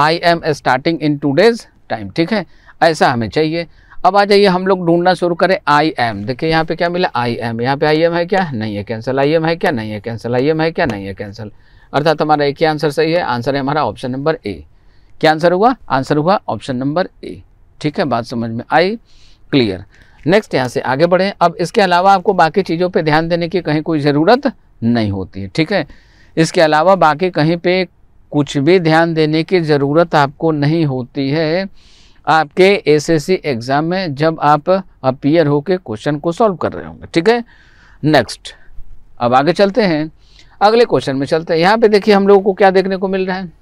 I am starting in two days time ठीक है ऐसा हमें चाहिए अब आ जाइए हम लोग ढूंढना शुरू करें आई एम देखिए यहाँ पे क्या मिला आई एम यहाँ पे आई एम है क्या नहीं है कैंसिल आई एम है क्या नहीं है कैंसिल आई एम है क्या नहीं है कैंसिल अर्थात हमारा एक ही आंसर सही है आंसर है हमारा ऑप्शन नंबर ए क्या आंसर हुआ आंसर हुआ ऑप्शन नंबर ए ठीक है बात समझ में आई क्लियर नेक्स्ट यहाँ से आगे बढ़ें अब इसके अलावा आपको बाकी चीज़ों पर ध्यान देने की कहीं कोई ज़रूरत नहीं होती है ठीक है इसके अलावा बाकी कहीं पर कुछ भी ध्यान देने की ज़रूरत आपको नहीं होती है आपके एसएससी एग्ज़ाम e में जब आप अपीयर होकर क्वेश्चन को सॉल्व कर रहे होंगे ठीक है नेक्स्ट अब आगे चलते हैं अगले क्वेश्चन में चलते हैं यहाँ पे देखिए हम लोगों को क्या देखने को मिल रहा है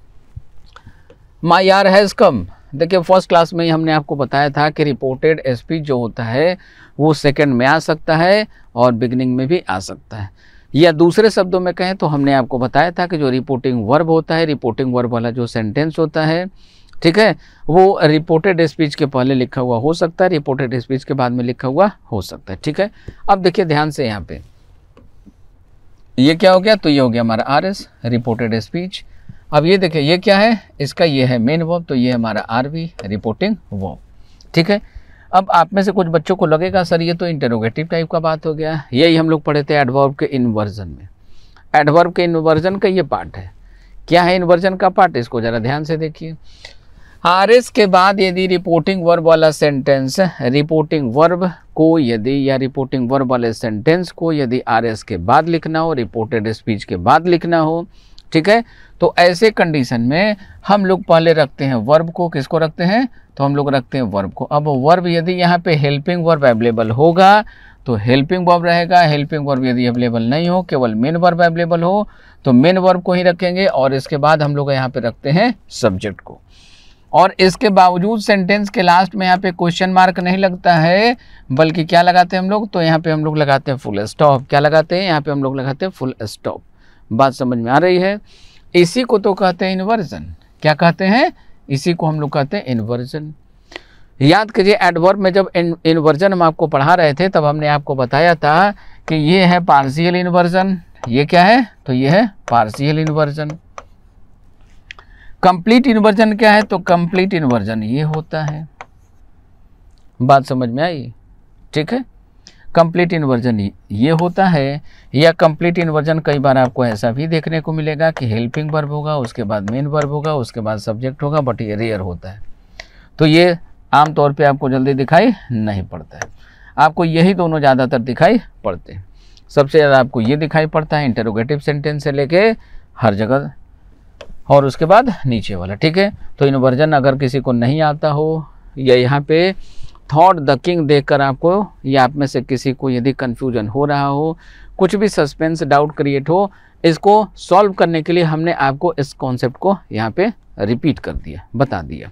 माई आर हैज़ कम देखिए फर्स्ट क्लास में ही हमने आपको बताया था कि रिपोर्टेड एसपी जो होता है वो सेकंड में आ सकता है और बिगनिंग में भी आ सकता है या दूसरे शब्दों में कहें तो हमने आपको बताया था कि जो रिपोर्टिंग वर्ब होता है रिपोर्टिंग वर्ब वाला जो सेंटेंस होता है ठीक है वो रिपोर्टेड स्पीच के पहले लिखा हुआ हो सकता है रिपोर्टेड स्पीच के बाद में लिखा हुआ हो सकता है ठीक है अब देखिए ध्यान से यहाँ पे ये क्या हो गया तो ये हो गया हमारा आर एस रिपोर्टेड स्पीच अब ये देखिए ये क्या है इसका ये है मेन वॉब तो ये हमारा आर वी रिपोर्टिंग वॉब ठीक है अब आप में से कुछ बच्चों को लगेगा सर ये तो इंटरोगेटिव टाइप का बात हो गया यही हम लोग पढ़े थे एडवर्ब के इन्वर्जन में एडवर्ब के इन्वर्जन का ये पार्ट है क्या है इन्वर्जन का पार्ट इसको ज़रा ध्यान से देखिए आर एस के बाद यदि रिपोर्टिंग वर्ब वाला सेंटेंस रिपोर्टिंग वर्ब को यदि या रिपोर्टिंग वर्ब वाले सेंटेंस को यदि आर एस के बाद लिखना हो रिपोर्टेड स्पीच के बाद लिखना हो ठीक है तो ऐसे कंडीशन में हम लोग पहले रखते हैं वर्ब को किसको रखते हैं तो हम लोग रखते हैं वर्ब को अब वर्ब यदि यहाँ पे हेल्पिंग वर्ब अवेलेबल होगा तो हेल्पिंग वर्ब रहेगा हेल्पिंग वर्ब यदि अवेलेबल नहीं हो केवल मेन वर्ब अवेलेबल हो तो मेन वर्ब को ही रखेंगे और इसके बाद हम लोग यहाँ पे रखते हैं सब्जेक्ट को और इसके बावजूद सेंटेंस के लास्ट में यहाँ पे क्वेश्चन मार्क नहीं लगता है बल्कि क्या लगाते हैं हम लोग तो यहाँ पे हम लोग लगाते हैं फुल स्टॉप क्या लगाते हैं यहाँ पे हम लोग लगाते हैं फुल स्टॉप बात समझ में आ रही है इसी को तो कहते हैं इन्वर्जन क्या कहते हैं इसी को हम लोग कहते हैं इन्वर्जन याद करिए एडवर्ब में जब इन्वर्जन हम आपको पढ़ा रहे थे तब हमने आपको बताया था कि ये है पार्सियल इन्वर्जन ये क्या है तो ये है पार्सियल इन्वर्जन कंप्लीट इन्वर्जन क्या है तो कंप्लीट इन्वर्जन ये होता है बात समझ में आई ठीक है कंप्लीट इन्वर्जन ये होता है या कंप्लीट इन्वर्जन कई बार आपको ऐसा भी देखने को मिलेगा कि हेल्पिंग वर्ब होगा उसके बाद मेन वर्ब होगा उसके बाद सब्जेक्ट होगा बट ये रेयर होता है तो ये आमतौर पे आपको जल्दी दिखाई नहीं पड़ता है आपको यही दोनों ज़्यादातर दिखाई पड़ते हैं सबसे ज़्यादा आपको ये दिखाई पड़ता है इंटरोगेटिव सेंटेंस से लेके हर जगह और उसके बाद नीचे वाला ठीक है तो इन्वर्जन अगर किसी को नहीं आता हो या यहाँ पे थॉट द किंग देख आपको या आप में से किसी को यदि कन्फ्यूजन हो रहा हो कुछ भी सस्पेंस डाउट क्रिएट हो इसको सॉल्व करने के लिए हमने आपको इस कॉन्सेप्ट को यहाँ पे रिपीट कर दिया बता दिया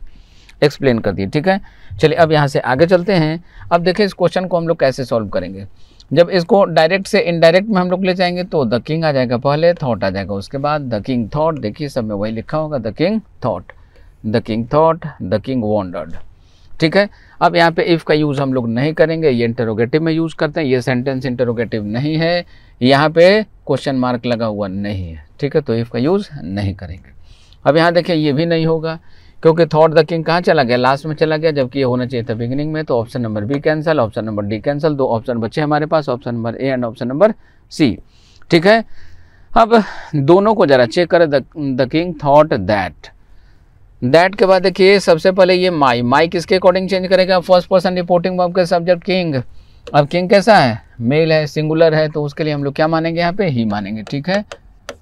एक्सप्लेन कर दिया ठीक है चलिए अब यहाँ से आगे चलते हैं अब देखें इस क्वेश्चन को हम लोग कैसे सॉल्व करेंगे जब इसको डायरेक्ट से इनडायरेक्ट में हम लोग ले जाएंगे तो द किंग आ जाएगा पहले थॉट आ जाएगा उसके बाद द किंग थॉट देखिए सब में वही लिखा होगा the king thought the king thought the king wondered ठीक है अब यहाँ पे इफ़ का यूज़ हम लोग नहीं करेंगे ये इंटरोगेटिव में यूज़ करते हैं ये सेंटेंस इंटरोगेटिव नहीं है यहाँ पे क्वेश्चन मार्क लगा हुआ नहीं है ठीक है तो इफ़ का यूज़ नहीं करेंगे अब यहाँ देखिए ये भी नहीं होगा क्योंकि थॉट द किंग कहाँ चला गया लास्ट में चला गया जबकि ये होना चाहिए था बिगिनिंग में तो option number B cancel option number D cancel दो ऑप्शन बचे हमारे पास option number A and option number C ठीक है अब दोनों को जरा चेक करें the king thought that that के बाद देखिए सबसे पहले ये माई माई किसके अकॉर्डिंग चेंज करेगा फर्स्ट पर्सन रिपोर्टिंग बॉब के सब्जेक्ट किंग अब किंग कैसा है मेल है सिंगुलर है तो उसके लिए हम लोग क्या मानेंगे यहाँ पे ही मानेंगे ठीक है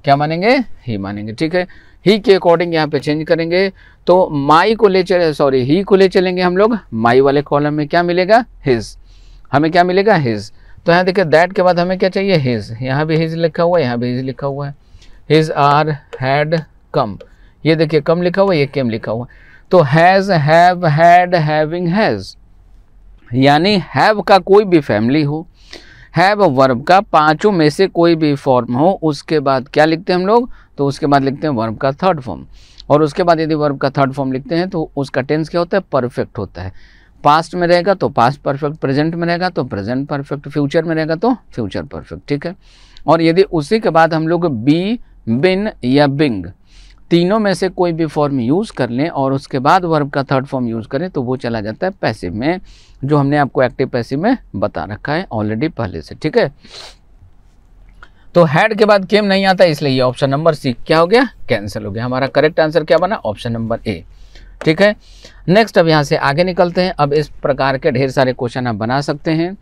क्या मानेंगे ही मानेंगे ठीक है ही के अकॉर्डिंग यहाँ पे चेंज करेंगे तो माई को ले चले सॉरी ही को ले चलेंगे हम लोग माई वाले कॉलम में क्या मिलेगा हिज हमें क्या मिलेगा हिज तो यहाँ देखिए दैट के बाद हमें क्या चाहिए हिज यहाँ भी हिज लिखा हुआ है यहाँ भी हिज लिखा हुआ है हिज आर हैड कम ये देखिए कम लिखा हुआ है ये केम लिखा हुआ है तो has have had having has यानी हैव का कोई भी फैमिली हो हैव वर्ब का पांचों में से कोई भी फॉर्म हो उसके बाद क्या लिखते हैं हम लोग तो उसके बाद लिखते हैं वर्ब का थर्ड फॉर्म और उसके बाद यदि वर्ब का थर्ड फॉर्म लिखते हैं तो उसका टेंस क्या होता है परफेक्ट होता है पास्ट में रहेगा तो पास्ट परफेक्ट प्रेजेंट में रहेगा तो प्रेजेंट परफेक्ट फ्यूचर में रहेगा तो फ्यूचर परफेक्ट ठीक है और यदि उसी के बाद हम लोग बी बिन या बिंग तीनों में से कोई भी फॉर्म यूज़ कर लें और उसके बाद वर्ब का थर्ड फॉर्म यूज़ करें तो वो चला जाता है पैसिव में जो हमने आपको एक्टिव पैसिव में बता रखा है ऑलरेडी पहले से ठीक है तो हेड के बाद केम नहीं आता इसलिए ये ऑप्शन नंबर सी क्या हो गया कैंसिल हो गया हमारा करेक्ट आंसर क्या बना ऑप्शन नंबर ए ठीक है नेक्स्ट अब यहाँ से आगे निकलते हैं अब इस प्रकार के ढेर सारे क्वेश्चन आप बना सकते हैं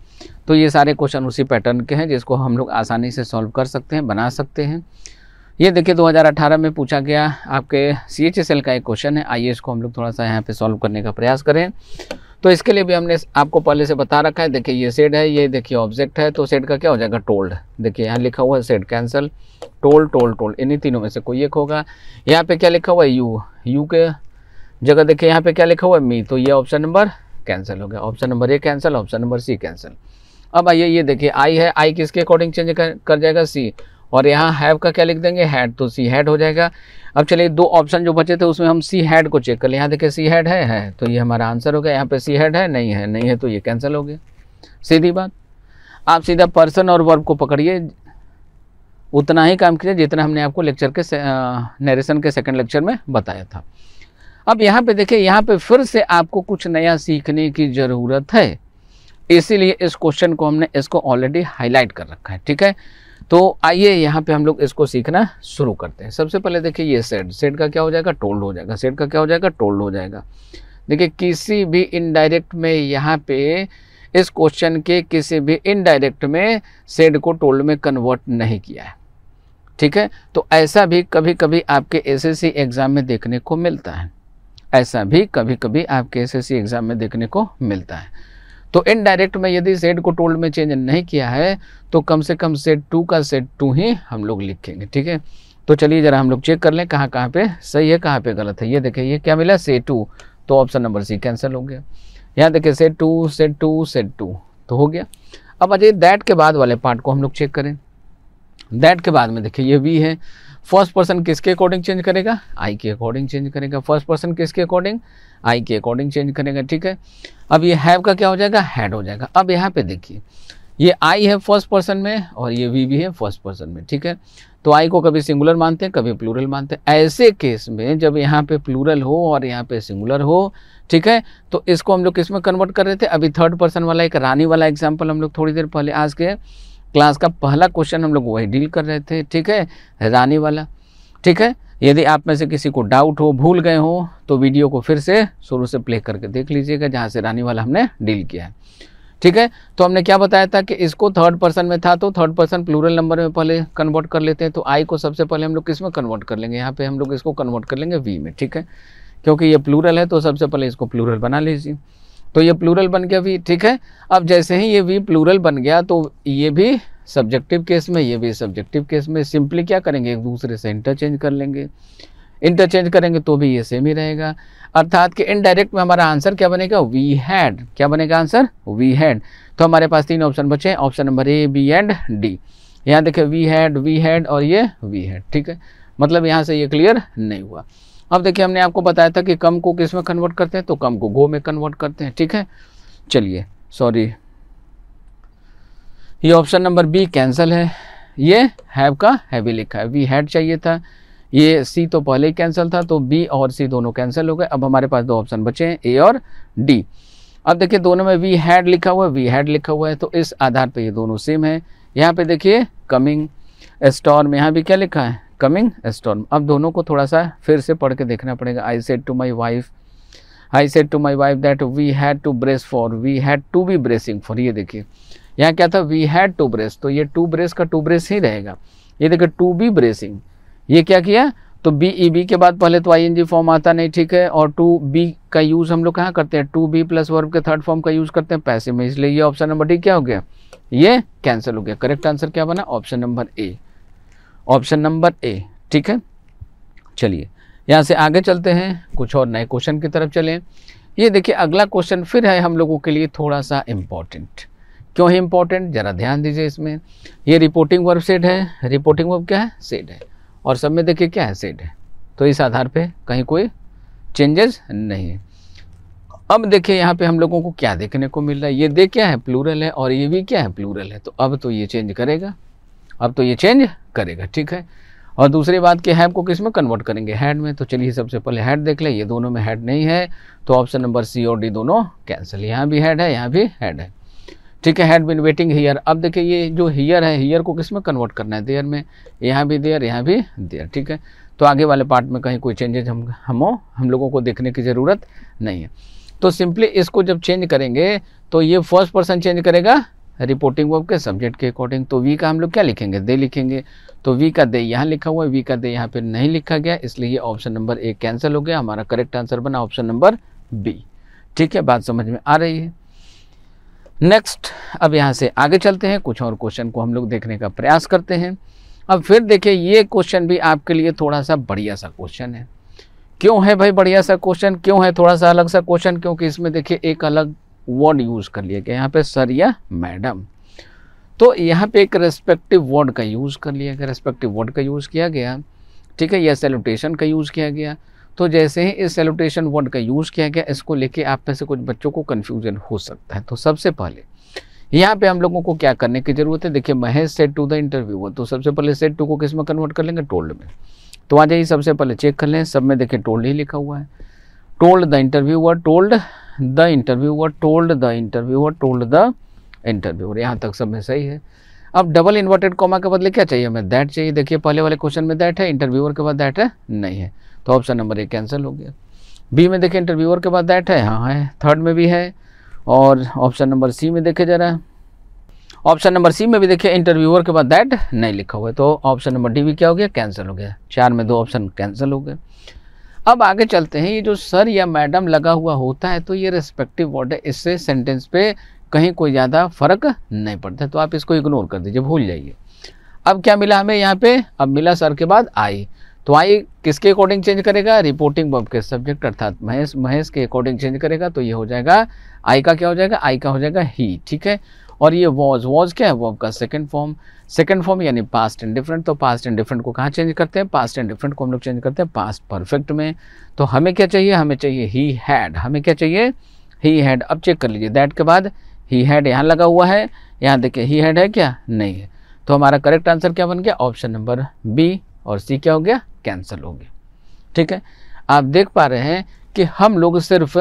तो ये सारे क्वेश्चन उसी पैटर्न के हैं जिसको हम लोग आसानी से सॉल्व कर सकते हैं बना सकते हैं ये देखिए 2018 में पूछा गया आपके सी एच एस एल का एक क्वेश्चन है आइए इसको हम लोग थोड़ा सा यहाँ पे सॉल्व करने का प्रयास करें तो इसके लिए भी हमने आपको पहले से बता रखा है देखिए ये सेड है ये देखिए ऑब्जेक्ट है तो सेड का क्या हो जाएगा टोल्ड देखिए यहाँ लिखा हुआ है said cancel told told told इन्हीं तीनों में से कोई एक होगा यहाँ पे क्या लिखा हुआ है यू यू के जगह देखिए यहाँ पे क्या लिखा हुआ है मी तो ये ऑप्शन नंबर कैंसिल हो गया option number A cancel option number C cancel अब आइए ये देखिए आई है आई किसके अकॉर्डिंग चेंज कर, कर जाएगा सी और यहाँ हैव का क्या लिख देंगे हैड तो सी हैड हो जाएगा अब चलिए दो ऑप्शन जो बचे थे उसमें हम सी हैड को चेक कर लें यहाँ देखिए सी हैड है है तो ये हमारा आंसर हो गया यहाँ पे सी हैड है नहीं है नहीं है तो ये कैंसिल हो गया सीधी बात आप सीधा पर्सन और वर्ब को पकड़िए उतना ही काम कीजिए जितना हमने आपको लेक्चर के नरेशन के सेकेंड लेक्चर में बताया था अब यहाँ पे देखिए यहाँ पे फिर से आपको कुछ नया सीखने की ज़रूरत है इसीलिए इस क्वेश्चन को हमने इसको ऑलरेडी हाईलाइट कर रखा है ठीक है तो आइए यहाँ पे हम लोग इसको सीखना शुरू करते हैं सबसे पहले देखिए ये सेट सेट का क्या हो जाएगा टोल्ड हो जाएगा सेट का क्या हो जाएगा टोल्ड हो जाएगा देखिए किसी भी इनडायरेक्ट में यहाँ पे इस क्वेश्चन के किसी भी इनडायरेक्ट में सेड को टोल्ड में कन्वर्ट नहीं किया है ठीक है तो ऐसा भी कभी कभी आपके एसएससी एग्ज़ाम में देखने को मिलता है ऐसा भी कभी कभी आपके एसएससी एग्ज़ाम में देखने को मिलता है तो इनडायरेक्ट में यदि सेट को टोल्ड में चेंज नहीं किया है तो कम से कम सेट टू का सेट टू ही हम लोग लिखेंगे ठीक है तो चलिए ज़रा हम लोग चेक कर लें कहाँ कहाँ पे सही है कहाँ पे गलत है ये देखिए ये क्या मिला सेट टू तो ऑप्शन नंबर सी कैंसिल हो गया यहाँ देखिए said to said to said to तो हो गया अब अजय दैट के बाद वाले पार्ट को हम लोग चेक करें दैट के बाद में देखिए ये वी है फर्स्ट पर्सन किसके अकॉर्डिंग चेंज करेगा आई के अकॉर्डिंग चेंज करेगा फर्स्ट पर्सन किसके अकॉर्डिंग आई के अकॉर्डिंग चेंज करेगा ठीक है अब ये हैव का क्या हो जाएगा हैड हो जाएगा अब यहाँ पे देखिए ये आई है फर्स्ट पर्सन में और ये वी भी है फर्स्ट पर्सन में ठीक है तो आई को कभी सिंगुलर मानते हैं कभी प्लूरल मानते हैं ऐसे केस में जब यहाँ पे प्लूरल हो और यहाँ पे सिंगुलर हो ठीक है तो इसको हम लोग किस में कन्वर्ट कर रहे थे अभी थर्ड पर्सन वाला एक रानी वाला एग्जाम्पल हम लोग थोड़ी देर पहले आज के क्लास का पहला क्वेश्चन हम लोग वही डील कर रहे थे ठीक है हैरानी वाला ठीक है यदि आप में से किसी को डाउट हो भूल गए हो तो वीडियो को फिर से शुरू से प्ले करके देख लीजिएगा जहाँ से रानी वाला हमने डील किया है ठीक है तो हमने क्या बताया था कि इसको थर्ड पर्सन में था तो थर्ड पर्सन प्लूरल नंबर में पहले कन्वर्ट कर लेते हैं तो आई को सबसे पहले हम लोग किस में कन्वर्ट कर लेंगे यहाँ पे हम लोग इसको कन्वर्ट कर लेंगे वी में ठीक है क्योंकि ये प्लूरल है तो सबसे पहले इसको प्लूरल बना लीजिए तो ये प्लूरल बन गया वी ठीक है अब जैसे ही ये वी प्लूरल बन गया तो ये भी सब्जेक्टिव केस में ये भी सब्जेक्टिव केस में सिंपली क्या करेंगे एक दूसरे से इंटरचेंज कर लेंगे इंटरचेंज करेंगे तो भी ये सेम ही रहेगा अर्थात कि इनडायरेक्ट में हमारा आंसर क्या बनेगा वी हैड क्या बनेगा आंसर वी हैड तो हमारे पास तीन ऑप्शन बचे हैं option number A B and D यहाँ देखिए वी हैड वी हैड और ये वी हैड ठीक है मतलब यहाँ से ये क्लियर नहीं हुआ अब देखिए हमने आपको बताया था कि कम को किस में कन्वर्ट करते हैं तो कम को गो में कन्वर्ट करते हैं ठीक है चलिए सॉरी ये ऑप्शन नंबर बी कैंसिल है ये हैव का हैवी लिखा है वी हैड चाहिए था ये सी तो पहले ही कैंसिल था तो बी और सी दोनों कैंसिल हो गए अब हमारे पास दो ऑप्शन बचे हैं ए और डी अब देखिए दोनों में वी हैड लिखा हुआ है वी हैड लिखा हुआ है तो इस आधार पर ये दोनों सेम है यहाँ पे देखिए कमिंग स्टॉर में यहाँ भी क्या लिखा है कमिंग स्टॉर्म अब दोनों को थोड़ा सा फिर से पढ़ के देखना पड़ेगा I said to my wife I said to my wife that we had to brace for we had to be bracing for ये देखिए यहाँ क्या था वी हैड टू ब्रेस तो ये टू ब्रेस का टू ब्रेस ही रहेगा ये देखिए टू बी ब्रेसिंग ये क्या किया तो बी ई बी के बाद पहले तो आई एन जी फॉर्म आता नहीं ठीक है और टू बी का यूज़ हम लोग कहाँ करते हैं टू बी प्लस वर्ब के थर्ड फॉर्म का यूज़ करते हैं पैसे में इसलिए ये ऑप्शन नंबर डी क्या हो गया ये कैंसिल हो गया करेक्ट आंसर क्या बना option number A option number A ठीक है चलिए यहाँ से आगे चलते हैं कुछ और नए क्वेश्चन की तरफ चलें ये देखिए अगला क्वेश्चन फिर है हम लोगों के लिए थोड़ा सा इम्पोर्टेंट क्यों है इम्पोर्टेंट ज़रा ध्यान दीजिए इसमें ये रिपोर्टिंग वर्ब सेड है रिपोर्टिंग वर्ब क्या है सेड है और सब में देखिए क्या है सेड है तो इस आधार पे कहीं कोई चेंजेस नहीं है अब देखिए यहाँ पे हम लोगों को क्या देखने को मिल रहा है ये दे क्या है प्लूरल है और ये भी क्या है प्लूरल है तो अब तो ये चेंज करेगा अब तो ये चेंज करेगा ठीक है और दूसरी बात कि हैब को किस में कन्वर्ट करेंगे हेड में तो चलिए सबसे पहले हेड देख ले ये दोनों में हैड नहीं है तो ऑप्शन नंबर सी और डी दोनों कैंसिल यहाँ भी हैड है यहाँ भी हैड है ठीक है हैड बिन वेटिंग हीयर अब देखिए ये जो हेयर है हीयर को किस में कन्वर्ट करना है देयर में यहाँ भी देयर यहाँ भी देयर ठीक है तो आगे वाले पार्ट में कहीं कोई चेंजेज हम हम हम लोगों को देखने की ज़रूरत नहीं है तो सिंपली इसको जब चेंज करेंगे तो ये फर्स्ट पर्सन चेंज करेगा रिपोर्टिंग वर्ब के सब्जेक्ट के अकॉर्डिंग तो वी का हम लोग क्या लिखेंगे दे लिखेंगे तो वी का दे यहाँ लिखा हुआ है वी का दे यहाँ पे नहीं लिखा गया इसलिए ये ऑप्शन नंबर ए कैंसिल हो गया हमारा करेक्ट आंसर बना ऑप्शन नंबर बी ठीक है बात समझ में आ रही है नेक्स्ट अब यहाँ से आगे चलते हैं कुछ और क्वेश्चन को हम लोग देखने का प्रयास करते हैं अब फिर देखिए ये क्वेश्चन भी आपके लिए थोड़ा सा बढ़िया सा क्वेश्चन है क्यों है भाई बढ़िया सा क्वेश्चन क्यों है थोड़ा सा अलग सा क्वेश्चन क्योंकि इसमें देखिए एक अलग वर्ड यूज कर लिया गया यहाँ पे सर या मैडम तो यहाँ पे एक रेस्पेक्टिव वर्ड का यूज कर लिया गया रेस्पेक्टिव वर्ड का यूज किया गया ठीक है या सेलुटेशन का यूज किया गया तो जैसे ही इस सेलुटेशन वर्ड का यूज किया गया इसको लेके आप में से कुछ बच्चों को कन्फ्यूजन हो सकता है तो सबसे पहले यहाँ पे हम लोगों को क्या करने की जरूरत है देखिए Mahesh said to the interview तो सबसे पहले सेट टू को किस में कन्वर्ट कर लेंगे टोल्ड में तो आ जाइए सबसे पहले चेक कर लें सब में देखिए टोल्ड ही लिखा हुआ है told the interview told the interviewer told the interviewer told the interviewer यहाँ तक सब में सही है अब डबल इन्वर्टेड कॉमा के बदले क्या चाहिए हमें दैट चाहिए देखिए पहले वाले क्वेश्चन में दैट है इंटरव्यूअर के बाद दैट है नहीं है तो ऑप्शन नंबर ए कैंसिल हो गया बी में देखिए इंटरव्यूअर के बाद दैट है हाँ है थर्ड में भी है और ऑप्शन नंबर सी में देखे जा है ऑप्शन नंबर सी में भी देखिए इंटरव्यूअर के बाद दैट नहीं लिखा हुआ है तो ऑप्शन नंबर डी भी क्या हो गया कैंसिल हो गया चार में दो ऑप्शन कैंसिल हो गए अब आगे चलते हैं ये जो सर या मैडम लगा हुआ होता है तो ये रेस्पेक्टिव वर्ड है इससे सेंटेंस पे कहीं कोई ज़्यादा फर्क नहीं पड़ता तो आप इसको इग्नोर कर दीजिए भूल जाइए अब क्या मिला हमें यहाँ पे अब मिला सर के बाद आई तो आई किसके अकॉर्डिंग चेंज करेगा रिपोर्टिंग वर्ब के सब्जेक्ट अर्थात महेश महेश के अकॉर्डिंग चेंज करेगा तो ये हो जाएगा आई का क्या हो जाएगा आई का हो जाएगा ही ठीक है और ये वॉज वॉज क्या है वो आपका सेकेंड फॉर्म सेकेंड फॉर्म यानी पास्ट एंड डिफरेंट तो पास्ट एंड डिफरेंट को कहाँ चेंज करते हैं पास्ट एंड डिफरेंट को हम लोग चेंज करते हैं पास्ट परफेक्ट में तो हमें क्या चाहिए हमें चाहिए ही हैड हमें क्या चाहिए ही हैड अब चेक कर लीजिए दैट के बाद ही हैड यहाँ लगा हुआ है यहाँ देखिए ही हैड है क्या नहीं है तो हमारा करेक्ट आंसर क्या बन गया ऑप्शन नंबर बी और सी क्या हो गया कैंसिल हो गया ठीक है आप देख पा रहे हैं कि हम लोग सिर्फ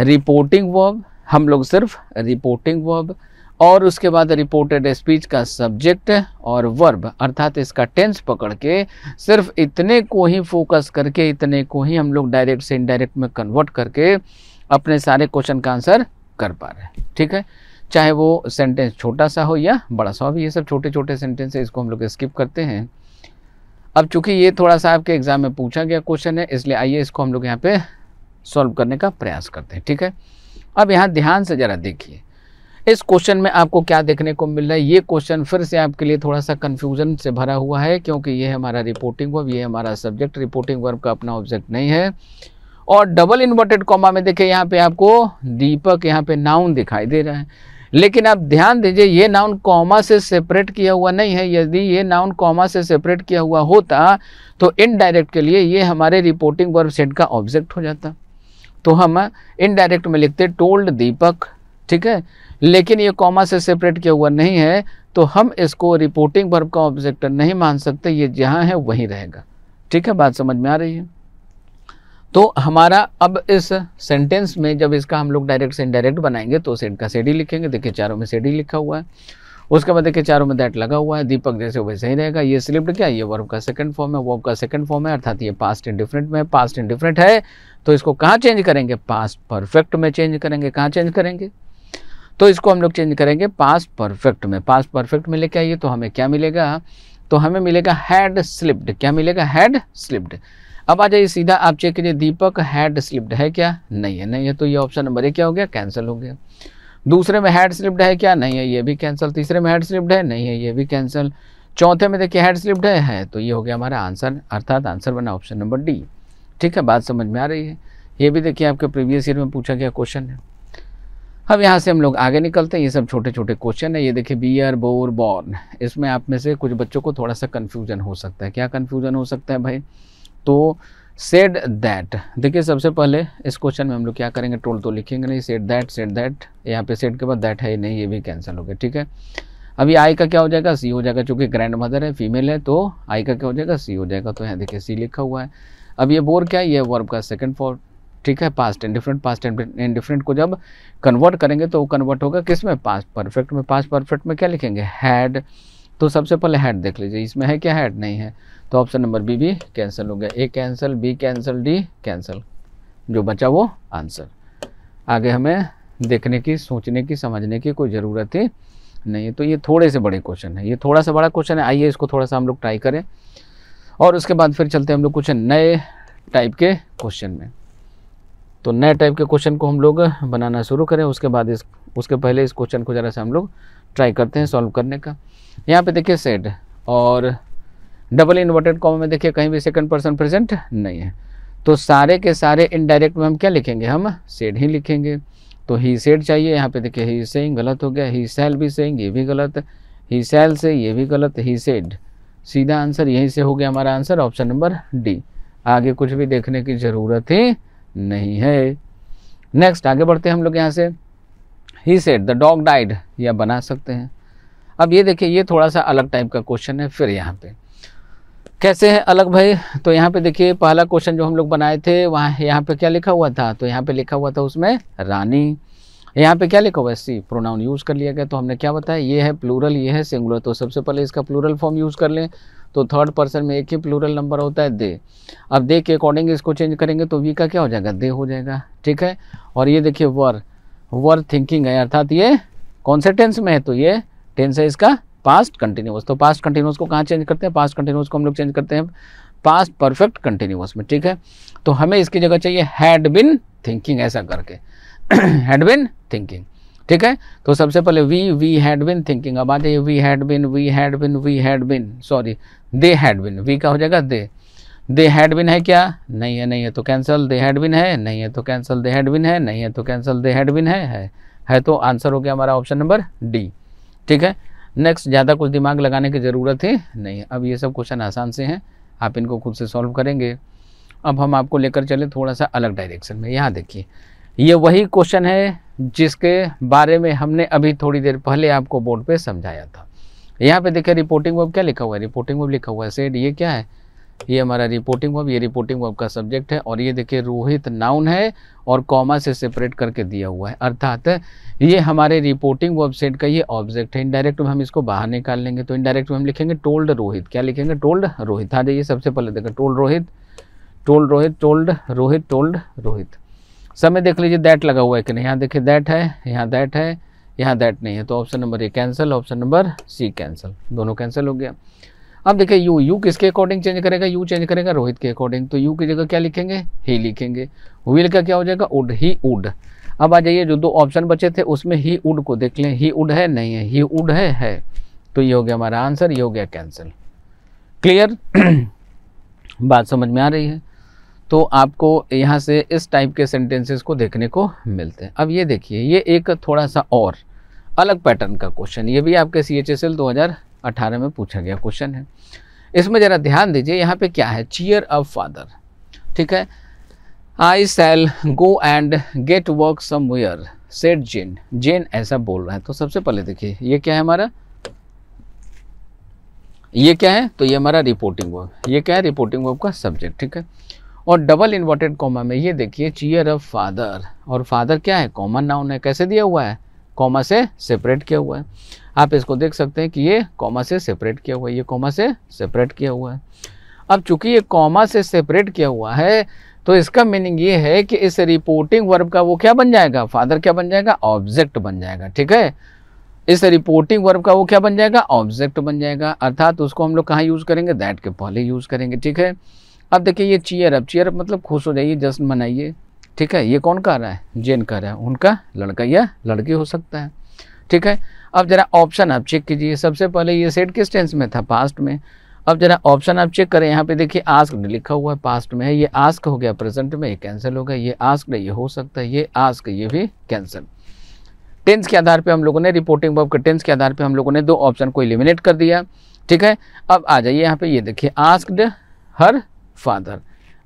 रिपोर्टिंग वर्ब हम लोग सिर्फ रिपोर्टिंग वर्ब और उसके बाद रिपोर्टेड स्पीच का सब्जेक्ट और वर्ब अर्थात इसका टेंस पकड़ के सिर्फ इतने को ही फोकस करके इतने को ही हम लोग डायरेक्ट से इनडायरेक्ट में कन्वर्ट करके अपने सारे क्वेश्चन का आंसर कर पा रहे हैं ठीक है चाहे वो सेंटेंस छोटा सा हो या बड़ा सा हो भी ये सब छोटे छोटे सेंटेंस है इसको हम लोग स्किप करते हैं अब चूंकि ये थोड़ा सा आपके एग्ज़ाम में पूछा गया क्वेश्चन है इसलिए आइए इसको हम लोग यहाँ पे सॉल्व करने का प्रयास करते हैं ठीक है अब यहाँ ध्यान से ज़रा देखिए इस क्वेश्चन में आपको क्या देखने को मिल रहा है ये क्वेश्चन फिर से आपके लिए थोड़ा सा कंफ्यूजन से भरा हुआ है क्योंकि ये हमारा रिपोर्टिंग वर्ब ये हमारा सब्जेक्ट रिपोर्टिंग वर्ब का अपना ऑब्जेक्ट नहीं है और डबल इन्वर्टेड कॉमा में देखिए यहाँ पे आपको दीपक यहाँ पे नाउन दिखाई दे रहा है लेकिन आप ध्यान दीजिए ये नाउन कॉमा से सेपरेट किया हुआ नहीं है यदि ये नाउन कॉमा से सेपरेट किया हुआ होता तो इनडायरेक्ट के लिए ये हमारे रिपोर्टिंग वर्ब सेट का ऑब्जेक्ट हो जाता तो हम इनडायरेक्ट में लिखते टोल्ड दीपक ठीक है लेकिन ये कॉमा से सेपरेट किया हुआ नहीं है तो हम इसको रिपोर्टिंग वर्ब का ऑब्जेक्ट नहीं मान सकते ये जहाँ है वहीं रहेगा ठीक है बात समझ में आ रही है तो हमारा अब इस सेंटेंस में जब इसका हम लोग डायरेक्ट से इनडायरेक्ट बनाएंगे तो सेट का सेडी लिखेंगे देखिए चारों में सेडी लिखा हुआ है उसके बाद देखिए चारों में दैट लगा हुआ है दीपक जैसे वैसे ही रहेगा ये स्लिप्ड क्या ये वर्ब का सेकंड फॉर्म है वर्ब का सेकंड फॉर्म है अर्थात ये पास्ट डिफरेंट में पास्ट डिफरेंट है तो इसको कहाँ चेंज करेंगे पास्ट परफेक्ट में चेंज करेंगे कहाँ चेंज करेंगे तो इसको हम लोग चेंज करेंगे पास परफेक्ट में पास परफेक्ट में लेके आइए तो हमें क्या मिलेगा तो हमें मिलेगा हैड स्लिप्ड क्या मिलेगा हैड स्लिप्ड अब आ जाइए सीधा आप चेक कीजिए दीपक हैड स्लिप्ड है क्या नहीं है नहीं है तो ये ऑप्शन नंबर ए क्या हो गया कैंसिल हो गया दूसरे में हैड स्लिप्ड है क्या नहीं है ये भी कैंसिल तीसरे में हैड स्लिप्ड है नहीं है ये भी कैंसिल चौथे में देखिए हैड स्लिप्ड है, है तो ये हो गया हमारा आंसर अर्थात आंसर बना ऑप्शन नंबर डी ठीक है बात समझ में आ रही है ये भी देखिए आपके प्रीवियस ईयर में पूछा गया क्वेश्चन है अब यहाँ से हम लोग आगे निकलते हैं ये सब छोटे छोटे क्वेश्चन है ये देखिए बियर बोर बॉर्न इसमें आप में से कुछ बच्चों को थोड़ा सा कन्फ्यूजन हो सकता है क्या कन्फ्यूजन हो सकता है भाई तो सेड दैट देखिए सबसे पहले इस क्वेश्चन में हम लोग क्या करेंगे टोल तो लिखेंगे नहीं सेड दैट सेड दैट यहाँ पे सेड के बाद दैट है नहीं ये भी कैंसिल हो गया ठीक है अभी आई का क्या हो जाएगा सी हो जाएगा चूँकि ग्रैंड मदर है फीमेल है तो आई का क्या हो जाएगा सी हो जाएगा तो यहाँ देखिए सी लिखा हुआ है अब ये बोर क्या है ये वर्ब का सेकेंड फॉर्म ठीक है past tense indefinite past tense indefinite को जब कन्वर्ट करेंगे तो वो कन्वर्ट होगा किस में पास्ट परफेक्ट में पास्ट परफेक्ट में क्या लिखेंगे हैड तो सबसे पहले हैड देख लीजिए इसमें है क्या हैड नहीं है तो ऑप्शन नंबर बी भी कैंसिल हो गया A cancel B cancel D cancel जो बचा वो आंसर आगे हमें देखने की सोचने की समझने की कोई ज़रूरत ही नहीं है तो ये थोड़े से बड़े क्वेश्चन है ये थोड़ा सा बड़ा क्वेश्चन है आइए इसको थोड़ा सा हम लोग ट्राई करें और उसके बाद फिर चलते हैं हम लोग कुछ नए टाइप के क्वेश्चन में तो नए टाइप के क्वेश्चन को हम लोग बनाना शुरू करें उसके बाद इस उसके पहले इस क्वेश्चन को ज़रा से हम लोग ट्राई करते हैं सॉल्व करने का यहाँ पे देखिए सेट और डबल इन्वर्टेड कॉमा में देखिए कहीं भी सेकंड पर्सन प्रेजेंट नहीं है तो सारे के सारे इनडायरेक्ट में हम क्या लिखेंगे हम सेड ही लिखेंगे तो ही सेड चाहिए यहाँ पे देखिए ही सेंग गलत हो गया ही सेल भी सेंग ये भी गलत ही सेल से ये भी गलत ही सेड सीधा आंसर यहीं से हो गया हमारा आंसर ऑप्शन नंबर डी आगे कुछ भी देखने की ज़रूरत ही नहीं है नेक्स्ट आगे बढ़ते हैं हम लोग यहाँ से ही सेट द डॉग डाइड या बना सकते हैं अब ये देखिए ये थोड़ा सा अलग टाइप का क्वेश्चन है फिर यहाँ पे कैसे है अलग भाई तो यहाँ पे देखिए पहला क्वेश्चन जो हम लोग बनाए थे वहाँ यहाँ पे क्या लिखा हुआ था तो यहाँ पे लिखा हुआ था उसमें रानी यहाँ पे क्या लिखा हुआ है सी प्रोनाउन यूज़ कर लिया गया तो हमने क्या बताया ये है प्लूरल ये है सिंगुलर तो सबसे पहले इसका प्लूरल फॉर्म यूज़ कर लें तो थर्ड पर्सन में एक ही प्लूरल नंबर होता है दे अब दे के अकॉर्डिंग इसको चेंज करेंगे तो वी का क्या हो जाएगा दे हो जाएगा ठीक है और ये देखिए वर वर थिंकिंग है अर्थात ये कौन से टेंस में है तो ये टेंस है इसका पास्ट कंटिन्यूस तो पास्ट कंटिन्यूस को कहाँ चेंज करते हैं पास्ट कंटिन्यूस को हम लोग चेंज करते हैं पास्ट परफेक्ट कंटिन्यूस में ठीक है तो हमें इसकी जगह चाहिए हैड बिन थिंकिंग ऐसा करके हैड बिन थिंकिंग ठीक है तो सबसे पहले we we had been thinking अब आ जाइए we had been we had been we had been sorry they had been we का हो जाएगा दे दे हैड बिन है क्या नहीं है नहीं है तो कैंसिल दे हैड बिन है नहीं है तो कैंसिल दे हैड बिन है नहीं है तो कैंसिल दे हैड बिन है है है तो आंसर हो गया हमारा ऑप्शन नंबर डी ठीक है नेक्स्ट ज़्यादा कुछ दिमाग लगाने की ज़रूरत है नहीं अब ये सब क्वेश्चन आसान से हैं आप इनको खुद से सॉल्व करेंगे अब हम आपको लेकर चले थोड़ा सा अलग डायरेक्शन में यहाँ देखिए ये वही क्वेश्चन है जिसके बारे में हमने अभी थोड़ी देर पहले आपको बोर्ड पे समझाया था यहाँ पे देखिए रिपोर्टिंग वर्ब क्या लिखा हुआ है रिपोर्टिंग वर्ब लिखा हुआ है सेड ये क्या है ये हमारा रिपोर्टिंग वर्ब ये रिपोर्टिंग वर्ब का सब्जेक्ट है और ये देखिए रोहित नाउन है और कॉमा से सेपरेट करके दिया हुआ है अर्थात ये हमारे रिपोर्टिंग वर्ब सेट का ये ऑब्जेक्ट है इनडायरेक्ट में हम इसको बाहर निकाल लेंगे तो इनडायरेक्ट में हम लिखेंगे टोल्ड रोहित क्या लिखेंगे टोल्ड रोहित हाँ जाइए सबसे पहले देखें told Rohit told Rohit told Rohit told Rohit सब में देख लीजिए दैट लगा हुआ है कि नहीं यहाँ देखिए दैट है यहाँ दैट है यहाँ दैट नहीं है तो option number A cancel option number C cancel दोनों कैंसिल हो गया अब देखिए यू यू किसके अकॉर्डिंग चेंज करेगा यू चेंज करेगा रोहित के अकॉर्डिंग तो यू की जगह क्या लिखेंगे ही लिखेंगे व्हील का क्या हो जाएगा उड ही उड अब आ जाइए जो दो ऑप्शन बचे थे उसमें ही उड को देख लें ही उड है नहीं है ही उड है है तो ये हो गया हमारा आंसर ये हो गया कैंसिल क्लियर बात समझ में आ रही है तो आपको यहाँ से इस टाइप के सेंटेंसेस को देखने को मिलते हैं अब ये देखिए ये एक थोड़ा सा और अलग पैटर्न का क्वेश्चन ये भी आपके सी एच एस एल दो हज़ार अठारह में पूछा गया क्वेश्चन है इसमें ज़रा ध्यान दीजिए यहाँ पे क्या है चीयर अप फादर ठीक है I shall go and get work summer said Jen Jen ऐसा बोल रहा है तो सबसे पहले देखिए ये क्या है हमारा ये क्या है तो ये हमारा रिपोर्टिंग वर्ब ये क्या है रिपोर्टिंग वर्ब का सब्जेक्ट ठीक है और डबल इन्वर्टेड कॉमा में ये देखिए चीयर ऑफ फादर और फादर क्या है कॉमन नाउन है कैसे दिया हुआ है कॉमा से सेपरेट किया हुआ है आप इसको देख सकते हैं कि ये कॉमा से सेपरेट किया हुआ है ये कॉमा से सेपरेट किया हुआ है अब चूंकि ये कॉमा से सेपरेट किया हुआ है तो इसका मीनिंग ये है कि इस रिपोर्टिंग वर्ब का वो क्या बन जाएगा फादर क्या बन जाएगा ऑब्जेक्ट बन जाएगा ठीक है इस रिपोर्टिंग वर्ब का वो क्या बन जाएगा ऑब्जेक्ट बन जाएगा अर्थात उसको हम लोग कहाँ यूज़ करेंगे दैट के पहले यूज़ करेंगे ठीक है अब देखिए ये चीयर अप चीयर अप मतलब खुश हो जाइए जश्न मनाइए ठीक है ये कौन कह रहा है जैन कह रहा है उनका लड़का या लड़की हो सकता है ठीक है अब जरा ऑप्शन आप चेक कीजिए सबसे पहले ये सेट किस टेंस में था पास्ट में अब जरा ऑप्शन आप चेक करें यहाँ पे देखिए आस्क लिखा हुआ है पास्ट में है ये आस्क हो गया प्रेजेंट में ये कैंसिल हो गया ये आस्क ये हो सकता है ये आस्क ये भी कैंसिल टेंस के आधार पे हम लोगों ने रिपोर्टिंग वर्ब के टेंस के आधार पे हम लोगों ने दो ऑप्शन को इलिमिनेट कर दिया ठीक है अब आ जाइए यहाँ पे ये देखिए asked her father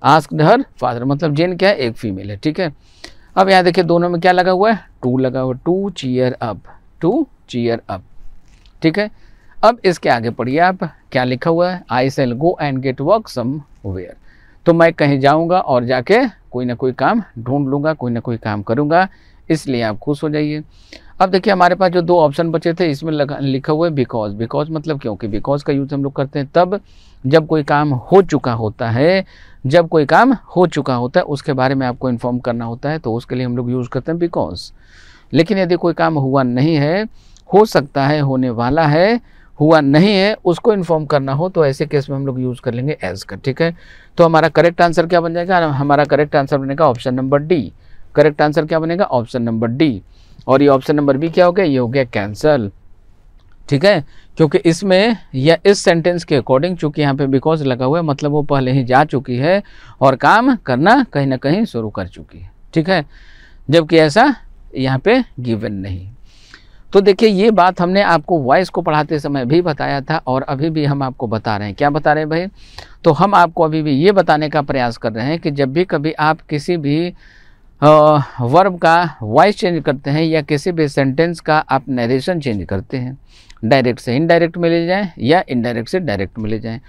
ask her father मतलब जेन क्या है एक फीमेल है ठीक है अब यहाँ देखिए दोनों में क्या लगा हुआ है टू लगा हुआ to cheer up to cheer up ठीक है अब इसके आगे पढ़िए आप क्या लिखा हुआ है I shall go and get work somewhere तो मैं कहीं जाऊंगा और जाके कोई ना कोई काम ढूंढ लूंगा कोई ना कोई काम करूंगा इसलिए आप खुश हो जाइए अब देखिए हमारे पास जो दो ऑप्शन बचे थे इसमें लगा लिखा हुआ है बिकॉज बिकॉज मतलब क्योंकि बिकॉज का यूज़ हम लोग करते हैं तब जब कोई काम हो चुका होता है जब कोई काम हो चुका होता है उसके बारे में आपको इन्फॉर्म करना होता है तो उसके लिए हम लोग यूज़ करते हैं बिकॉज लेकिन यदि कोई काम हुआ नहीं है हो सकता है होने वाला है हुआ नहीं है उसको इन्फॉर्म करना हो तो ऐसे केस में हम लोग यूज़ कर लेंगे एज का ठीक है तो हमारा करेक्ट आंसर क्या बन जाएगा हमारा करेक्ट आंसर बनेगा option number D correct answer क्या बनेगा ऑप्शन नंबर डी और ये ऑप्शन नंबर बी क्या हो गया ये हो गया कैंसल ठीक है क्योंकि इसमें या इस सेंटेंस के अकॉर्डिंग चूंकि यहाँ पे बिकॉज लगा हुआ है मतलब वो पहले ही जा चुकी है और काम करना कहीं ना कहीं शुरू कर चुकी है ठीक है जबकि ऐसा यहाँ पे गिवन नहीं तो देखिए ये बात हमने आपको वॉइस को पढ़ाते समय भी बताया था और अभी भी हम आपको बता रहे हैं क्या बता रहे हैं भाई तो हम आपको अभी भी ये बताने का प्रयास कर रहे हैं कि जब भी कभी आप किसी भी वर्ब का वॉइस चेंज करते हैं या किसी भी सेंटेंस का आप नरेशन चेंज करते हैं डायरेक्ट से इनडायरेक्ट में ले जाएँ या इनडायरेक्ट से डायरेक्ट में ले जाएँ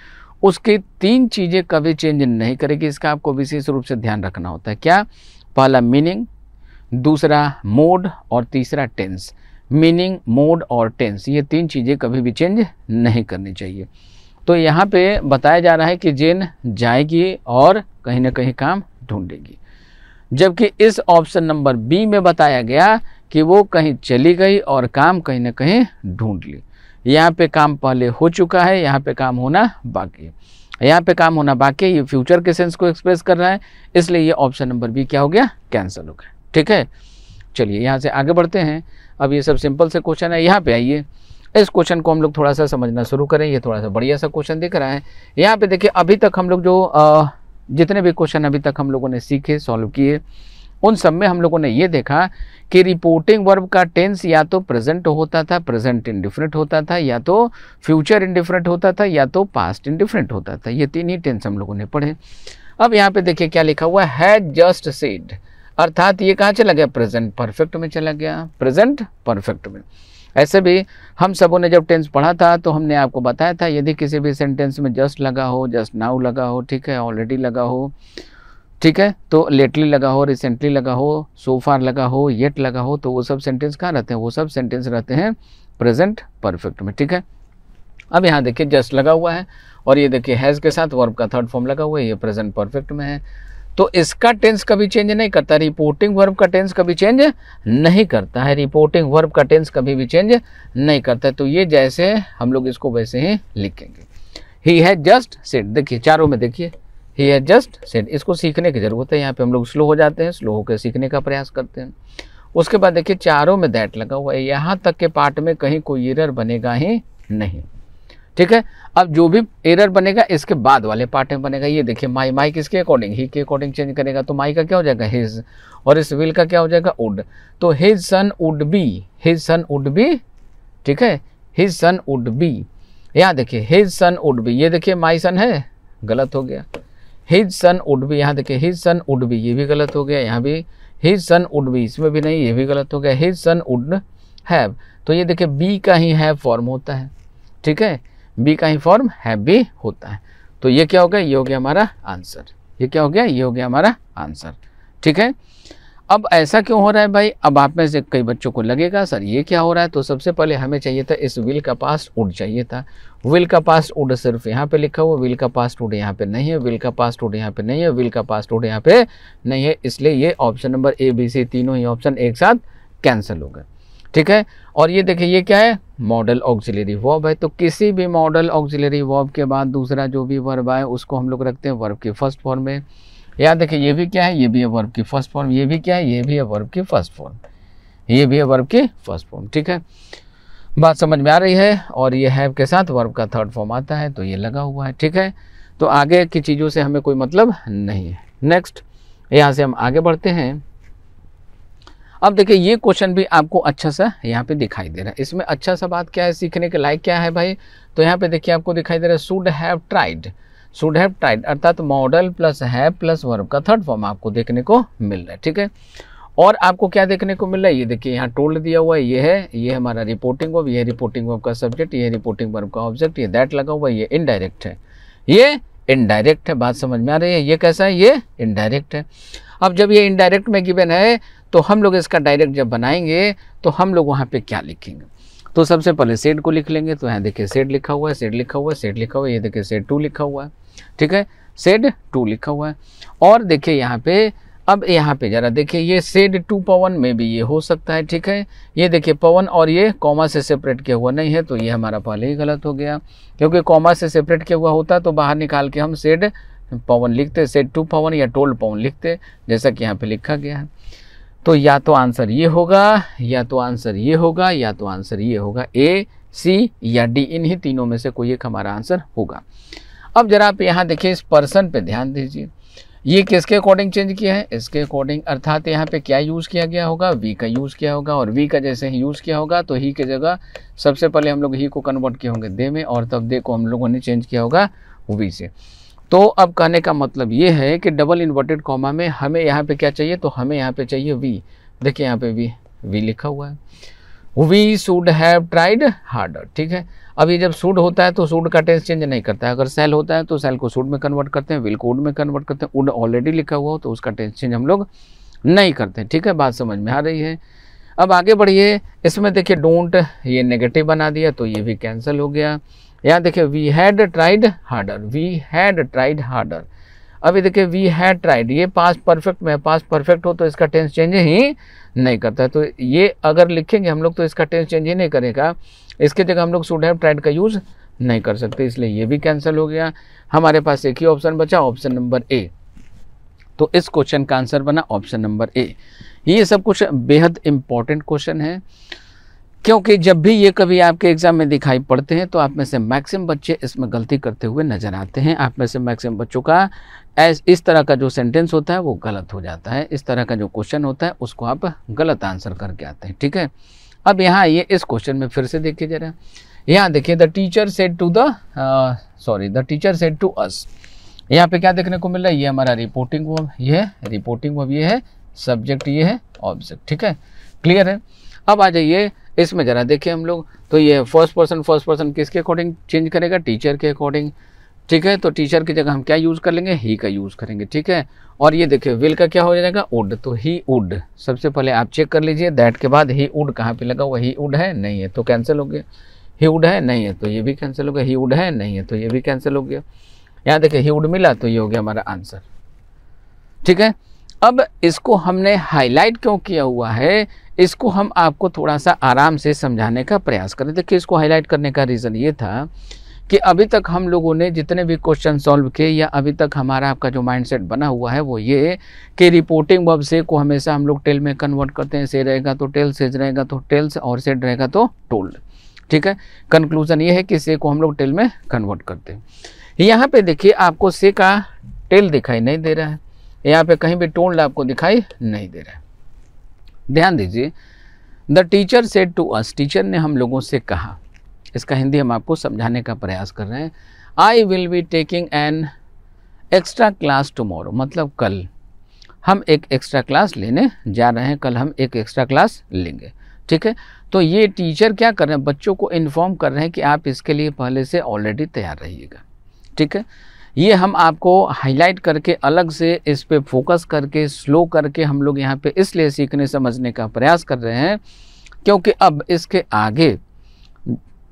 उसकी तीन चीज़ें कभी चेंज नहीं करेगी इसका आपको विशेष रूप से ध्यान रखना होता है क्या पहला मीनिंग दूसरा मोड और तीसरा टेंस मीनिंग मोड और टेंस ये तीन चीज़ें कभी भी चेंज नहीं करनी चाहिए तो यहाँ पे बताया जा रहा है कि जेन जाएगी और कहीं ना कहीं काम ढूंढेगी जबकि इस ऑप्शन नंबर बी में बताया गया कि वो कहीं चली गई और काम कहीं ना कहीं ढूंढ ली यहाँ पे काम पहले हो चुका है यहाँ पे काम होना बाकी है यहाँ पे काम होना बाकी है ये फ्यूचर के सेंस को एक्सप्रेस कर रहा है इसलिए ये ऑप्शन नंबर बी क्या हो गया कैंसिल हो गया ठीक है चलिए यहाँ से आगे बढ़ते हैं अब ये सब सिंपल से क्वेश्चन है यहाँ पे आइए इस क्वेश्चन को हम लोग थोड़ा सा समझना शुरू करें ये थोड़ा सा बढ़िया सा क्वेश्चन दिख रहा है यहाँ पे देखिए अभी तक हम लोग जो जितने भी क्वेश्चन अभी तक हम लोगों ने सीखे सॉल्व किए उन सब में हम लोगों ने ये देखा कि रिपोर्टिंग वर्ब का टेंस या तो प्रेजेंट होता था प्रेजेंट इंडिफरेंट होता था या तो फ्यूचर इंडिफरेंट होता था या तो पास्ट इंडिफरेंट होता था ये तीन ही टेंस हम लोगों ने पढ़े अब यहाँ पे देखिए क्या लिखा हुआ है जस्ट सेड अर्थात ये कहाँ चला गया प्रेजेंट परफेक्ट में चला गया प्रेजेंट परफेक्ट में ऐसे भी हम सबों ने जब टेंस पढ़ा था तो हमने आपको बताया था यदि किसी भी सेंटेंस में जस्ट लगा हो जस्ट नाउ लगा हो ठीक है ऑलरेडी लगा हो ठीक है तो लेटली लगा हो रिसेंटली लगा हो सो फार लगा हो येट लगा हो तो वो सब सेंटेंस कहाँ रहते हैं वो सब सेंटेंस रहते हैं प्रेजेंट परफेक्ट में ठीक है अब यहाँ देखिए जस्ट लगा हुआ है और ये देखिए हैज़ के साथ वर्ब का थर्ड फॉर्म लगा हुआ है ये प्रेजेंट परफेक्ट में है तो इसका टेंस कभी चेंज नहीं करता रिपोर्टिंग वर्ब का टेंस कभी चेंज नहीं करता है रिपोर्टिंग वर्ब का टेंस कभी भी चेंज नहीं करता है तो ये जैसे हम लोग इसको वैसे ही लिखेंगे ही है जस्ट सेट देखिए चारों में देखिए ही हैज जस्ट सेट इसको सीखने की ज़रूरत है यहाँ पे हम लोग स्लो हो जाते हैं स्लो होकर सीखने का प्रयास करते हैं उसके बाद देखिए चारों में दैट लगा हुआ है यहाँ तक के पार्ट में कहीं कोई एरर बनेगा ही नहीं ठीक है अब जो भी एरर बनेगा इसके बाद वाले पार्ट में बनेगा ये देखिए माई माई किसके अकॉर्डिंग ही के अकॉर्डिंग चेंज करेगा तो माई का क्या हो जाएगा हिज और इस विल का क्या हो जाएगा उड तो हिज सन उड बी हिज सन उड बी ठीक है हिज सन उड बी यहाँ देखिए हिज सन उड बी ये देखिए माई सन है गलत हो गया हिज सन उड भी यहाँ देखिए हिज सन उड भी ये भी गलत हो गया यहाँ भी हिज सन उड भी इसमें भी नहीं ये भी गलत हो गया हिज सन उड हैव तो ये देखिए बी का ही हैव फॉर्म होता है ठीक है बी का ही फॉर्म हैव भी होता है तो ये क्या हो गया ये हो गया हमारा आंसर ये क्या हो गया ये हो गया हमारा आंसर ठीक है अब ऐसा क्यों हो रहा है भाई अब आप में से कई बच्चों को लगेगा सर ये क्या हो रहा है तो सबसे पहले हमें चाहिए था इस विल का पास्ट उड चाहिए था विल का पास्ट उड सिर्फ यहाँ पे लिखा हुआ विल का पास्ट उड यहाँ पे नहीं है विल का पास्ट उड यहाँ पे नहीं है विल का पास्ट उड यहाँ पे नहीं है इसलिए ये option number A B C तीनों ही ऑप्शन एक साथ कैंसिल हो गए ठीक है और ये देखिए ये क्या है मॉडल ऑक्सिलरी वर्ब है तो किसी भी मॉडल ऑक्सिलरी वर्ब के बाद दूसरा जो भी वर्ब आए उसको हम लोग रखते हैं वर्ब के फर्स्ट फॉर्म में या देखिए ये भी क्या है ये भी है वर्ब की फर्स्ट फॉर्म ये भी क्या है ये भी है वर्ब की फर्स्ट फॉर्म ये भी है वर्ब की फर्स्ट फॉर्म ठीक है बात समझ में आ रही है और ये हैव के साथ वर्ब का थर्ड फॉर्म आता है तो ये लगा हुआ है ठीक है तो आगे की चीज़ों से हमें कोई मतलब नहीं है नेक्स्ट यहाँ से हम आगे बढ़ते हैं अब देखिए ये क्वेश्चन भी आपको अच्छा सा यहाँ पे दिखाई दे रहा है इसमें अच्छा सा बात क्या है सीखने के लायक क्या है भाई तो यहाँ पे देखिए आपको दिखाई दे रहा है should have tried should have tied अर्थात मॉडल प्लस है प्लस वर्ब का थर्ड फॉर्म आपको देखने को मिल रहा है ठीक है और आपको क्या देखने को मिल रहा है ये देखिए यहाँ टोल्ड दिया हुआ है ये है ये हमारा रिपोर्टिंग वर्ब ये रिपोर्टिंग वर्ब का सब्जेक्ट ये रिपोर्टिंग वर्ब का ऑब्जेक्ट ये दैट लगा हुआ है ये इनडायरेक्ट है ये इनडायरेक्ट है बात समझ में आ रही है ये कैसा है ये इनडायरेक्ट है अब जब ये इनडायरेक्ट में गिवन है तो हम लोग इसका डायरेक्ट जब बनाएंगे तो हम लोग वहाँ पे क्या लिखेंगे तो सबसे पहले सेट को लिख लेंगे तो यहाँ देखिए सेट लिखा हुआ है सेट लिखा हुआ है सेट लिखा हुआ है ये देखिए सेट टू लिखा हुआ है ठीक है सेड टू लिखा हुआ है और देखिए यहाँ पे अब यहाँ पे जरा देखिए ये सेड टू पवन में भी ये हो सकता है ठीक है ये देखिए पवन और ये कॉमा से सेपरेट किया हुआ नहीं है तो ये हमारा पहले ही गलत हो गया क्योंकि कॉमा से सेपरेट किया हुआ होता तो बाहर निकाल के हम सेड पवन लिखते सेड टू पवन या टोल पवन लिखते जैसा कि यहाँ पे लिखा गया है तो या तो आंसर ये होगा या तो आंसर ये होगा या तो आंसर ये होगा ए सी या डी इन्हीं तीनों में से कोई एक हमारा आंसर होगा अब जरा आप यहाँ देखिए इस पर्सन पे ध्यान दीजिए ये किसके अकॉर्डिंग चेंज किया है इसके अकॉर्डिंग अर्थात यहाँ पे क्या यूज़ किया गया होगा वी का यूज़ किया होगा और वी का जैसे ही यूज़ किया होगा तो ही की जगह सबसे पहले हम लोग ही को कन्वर्ट किए होंगे दे में और तब दे को हम लोगों ने चेंज किया होगा वी से तो अब कहने का मतलब ये है कि डबल इन्वर्टेड कॉमा में हमें यहाँ पे क्या चाहिए तो हमें यहाँ पे चाहिए वी देखिए यहाँ पे वी वी लिखा हुआ है we should have tried harder ठीक है अब ये जब सूड होता है तो सूड का टेंस चेंज नहीं करता है अगर सेल होता है तो सेल को सूड में कन्वर्ट करते हैं विल को उड में कन्वर्ट करते हैं उड ऑलरेडी लिखा हुआ हो तो उसका टेंस चेंज हम लोग नहीं करते ठीक है बात समझ में आ रही है अब आगे बढ़िए इसमें देखिए डोंट ये नेगेटिव बना दिया तो ये भी कैंसिल हो गया यहाँ देखिए we had tried harder we had tried harder अभी देखिए वी हैड ट्राइड ये पास परफेक्ट में पास परफेक्ट हो तो इसका टेंस चेंज ही नहीं करता है तो ये अगर लिखेंगे हम लोग तो इसका टेंस चेंज ही नहीं करेगा इसके जगह हम लोग शुड हैव ट्राइड का यूज़ नहीं कर सकते इसलिए ये भी कैंसिल हो गया हमारे पास एक ही ऑप्शन बचा ऑप्शन नंबर ए तो इस क्वेश्चन का आंसर बना ऑप्शन नंबर ए ये सब कुछ बेहद इंपॉर्टेंट क्वेश्चन है क्योंकि जब भी ये कभी आपके एग्ज़ाम में दिखाई पड़ते हैं तो आप में से मैक्सिमम बच्चे इसमें गलती करते हुए नज़र आते हैं आप में से मैक्सिम बच्चों का एस इस तरह का जो सेंटेंस होता है वो गलत हो जाता है इस तरह का जो क्वेश्चन होता है उसको आप गलत आंसर करके आते हैं ठीक है अब यहाँ ये इस क्वेश्चन में फिर से देखिए जरा यहाँ देखिए the teacher said to the sorry the teacher said to us यहाँ पे क्या देखने को मिल रहा है ये हमारा रिपोर्टिंग वो ये है रिपोर्टिंग वो ये है सब्जेक्ट ये है ऑब्जेक्ट ठीक है क्लियर है अब आ जाइए इसमें ज़रा देखिए हम लोग तो ये फर्स्ट पर्सन फर्स्ट पर्सन किसके अकॉर्डिंग चेंज करेगा टीचर के अकॉर्डिंग ठीक है तो टीचर की जगह हम क्या यूज़ कर लेंगे ही का यूज़ करेंगे ठीक है और ये देखिए विल का क्या हो जाएगा उड तो ही उड सबसे पहले आप चेक कर लीजिए दैट के बाद ही उड कहाँ पे लगा हुआ ही उड है नहीं है तो कैंसिल हो गया ही उड है नहीं है तो ये भी कैंसिल हो गया ही उड है नहीं है तो ये भी कैंसिल हो गया यहाँ देखिए ही उड मिला तो ये हो गया हमारा आंसर ठीक है अब इसको हमने हाईलाइट क्यों किया हुआ है इसको हम आपको थोड़ा सा आराम से समझाने का प्रयास करें देखिए इसको हाईलाइट करने का रीज़न ये था कि अभी तक हम लोगों ने जितने भी क्वेश्चन सॉल्व किए या अभी तक हमारा आपका जो माइंडसेट बना हुआ है वो ये कि रिपोर्टिंग वर्ब से को हमेशा हम लोग टेल में कन्वर्ट करते हैं से रहेगा तो टेल सेज रहेगा तो टेल्स और सेड रहेगा तो टोल्ड ठीक है कंक्लूजन ये है कि से को हम लोग टेल में कन्वर्ट करते हैं यहाँ पे देखिए आपको से का टेल दिखाई नहीं दे रहा है यहाँ पे कहीं भी टोल्ड आपको दिखाई नहीं दे रहा है ध्यान दीजिए the teacher said to us teacher ने हम लोगों से कहा इसका हिंदी हम आपको समझाने का प्रयास कर रहे हैं I will be taking an extra class tomorrow मतलब कल हम एक एक्स्ट्रा क्लास लेने जा रहे हैं कल हम एक एक्स्ट्रा क्लास लेंगे ठीक है तो ये टीचर क्या कर रहे हैं बच्चों को इन्फॉर्म कर रहे हैं कि आप इसके लिए पहले से ऑलरेडी तैयार रहिएगा ठीक है ये हम आपको हाईलाइट करके अलग से इस पर फोकस करके स्लो करके हम लोग यहाँ पे इसलिए सीखने समझने का प्रयास कर रहे हैं क्योंकि अब इसके आगे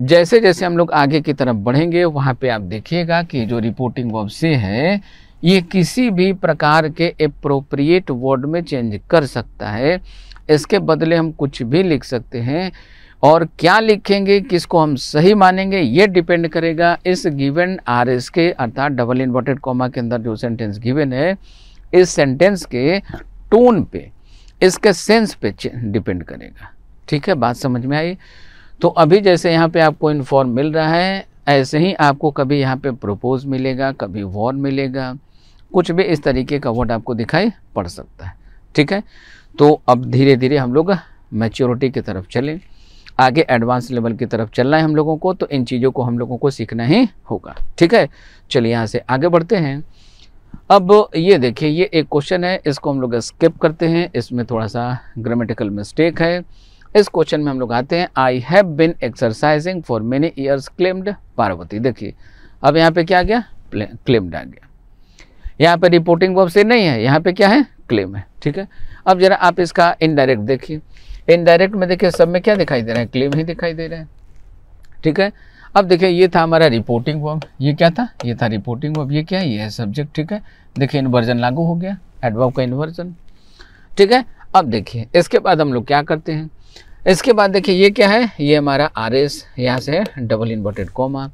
जैसे जैसे हम लोग आगे की तरफ बढ़ेंगे वहाँ पे आप देखिएगा कि जो रिपोर्टिंग वर्ब से है ये किसी भी प्रकार के अप्रोप्रिएट वर्ड में चेंज कर सकता है इसके बदले हम कुछ भी लिख सकते हैं और क्या लिखेंगे किसको हम सही मानेंगे ये डिपेंड करेगा इस गिवन आर एस के अर्थात डबल इन्वर्टेड कॉमा के अंदर जो सेंटेंस गिवन है इस सेंटेंस के टोन पे इसके सेंस पे डिपेंड करेगा ठीक है बात समझ में आई तो अभी जैसे यहाँ पे आपको इन्फॉर्म मिल रहा है ऐसे ही आपको कभी यहाँ पे प्रपोज मिलेगा कभी वॉर मिलेगा कुछ भी इस तरीके का वर्ड आपको दिखाई पड़ सकता है ठीक है तो अब धीरे धीरे हम लोग मैच्योरिटी की तरफ चलें आगे एडवांस लेवल की तरफ चलना है हम लोगों को तो इन चीज़ों को हम लोगों को सीखना ही होगा ठीक है चलिए यहाँ से आगे बढ़ते हैं अब ये देखिए ये एक क्वेश्चन है इसको हम लोग स्किप करते हैं इसमें थोड़ा सा ग्रामेटिकल मिस्टेक है इस क्वेश्चन में हम लोग आते हैं I have been exercising for many years claimed Parvati देखिए अब यहाँ पे क्या आ गया क्लेम्ड आ गया यहाँ पे रिपोर्टिंग वर्ब से नहीं है यहाँ पे क्या है क्लेम है ठीक है अब जरा आप इसका इनडायरेक्ट देखिए इनडायरेक्ट में देखिए सब में क्या दिखाई दे रहा है क्लेम ही दिखाई दे रहे हैं ठीक है अब देखिए ये था हमारा रिपोर्टिंग वर्ब ये क्या था ये था रिपोर्टिंग वर्ब ये क्या है ये है सब्जेक्ट ठीक है देखिए इन्वर्जन लागू हो गया एडवर्ब का इन्वर्जन ठीक है अब देखिए इसके बाद हम लोग क्या करते हैं इसके बाद देखिए ये क्या है ये हमारा आर एस यहाँ से डबल इन्वर्टेड कॉमा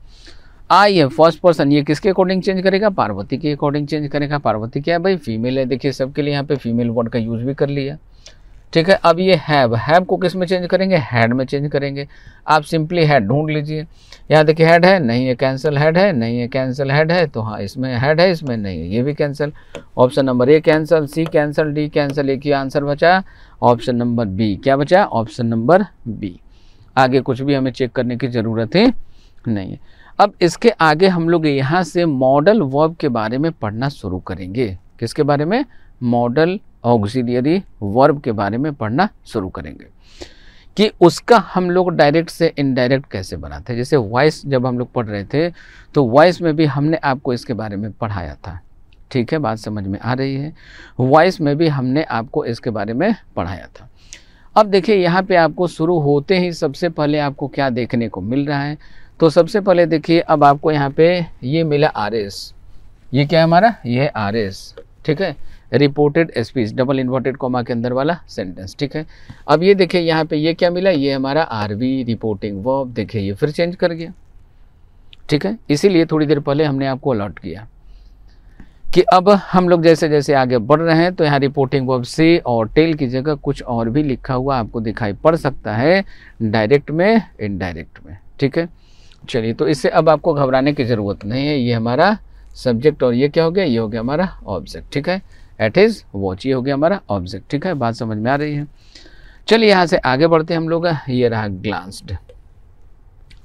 आई है फर्स्ट पर्सन ये किसके अकॉर्डिंग चेंज करेगा पार्वती के अकॉर्डिंग चेंज करेगा पार्वती क्या है भाई फीमेल है देखिए सबके लिए यहाँ पे फीमेल वर्ड का यूज़ भी कर लिया ठीक है अब ये हैव हैव को किस में चेंज करेंगे हेड में चेंज करेंगे आप सिंपली हेड ढूंढ लीजिए यहाँ देखिए हेड है नहीं है कैंसिल हेड है नहीं है कैंसिल हेड है तो हाँ इसमें हेड है इसमें नहीं है ये भी cancel option number A cancel C cancel D cancel एक ही आंसर बचा ऑप्शन नंबर बी क्या बचा ऑप्शन नंबर बी आगे कुछ भी हमें चेक करने की ज़रूरत है नहीं है अब इसके आगे हम लोग यहाँ से मॉडल वर्ब के बारे में पढ़ना शुरू करेंगे किसके बारे में मॉडल ऑक्सीडियरी वर्ब के बारे में पढ़ना शुरू करेंगे कि उसका हम लोग डायरेक्ट से इनडायरेक्ट कैसे बनाते हैं जैसे वॉइस जब हम लोग पढ़ रहे थे तो वॉइस में भी हमने आपको इसके बारे में पढ़ाया था ठीक है बात समझ में आ रही है वॉइस में भी हमने आपको इसके बारे में पढ़ाया था अब देखिए यहाँ पे आपको शुरू होते ही सबसे पहले आपको क्या देखने को मिल रहा है तो सबसे पहले देखिए अब आपको यहाँ पे ये मिला आर ये क्या है हमारा ये आर ठीक है reported speech double inverted comma के अंदर वाला सेंटेंस ठीक है अब ये देखिए यहाँ पे ये क्या मिला ये हमारा आरवी रिपोर्टिंग वर्ब देखिए ये फिर चेंज कर गया ठीक है इसीलिए थोड़ी देर पहले हमने आपको अलॉट किया कि अब हम लोग जैसे जैसे आगे बढ़ रहे हैं तो यहाँ रिपोर्टिंग वर्ब से और टेल की जगह कुछ और भी लिखा हुआ आपको दिखाई पड़ सकता है डायरेक्ट में इनडायरेक्ट में ठीक है चलिए तो इससे अब आपको घबराने की ज़रूरत नहीं है ये हमारा सब्जेक्ट और ये क्या हो गया ये हो गया हमारा ऑब्जेक्ट ठीक है एट इज वॉच ये हो गया हमारा ऑब्जेक्ट ठीक है बात समझ में आ रही है चलिए यहाँ से आगे बढ़ते हैं हम लोग ये रहा ग्लांस्ड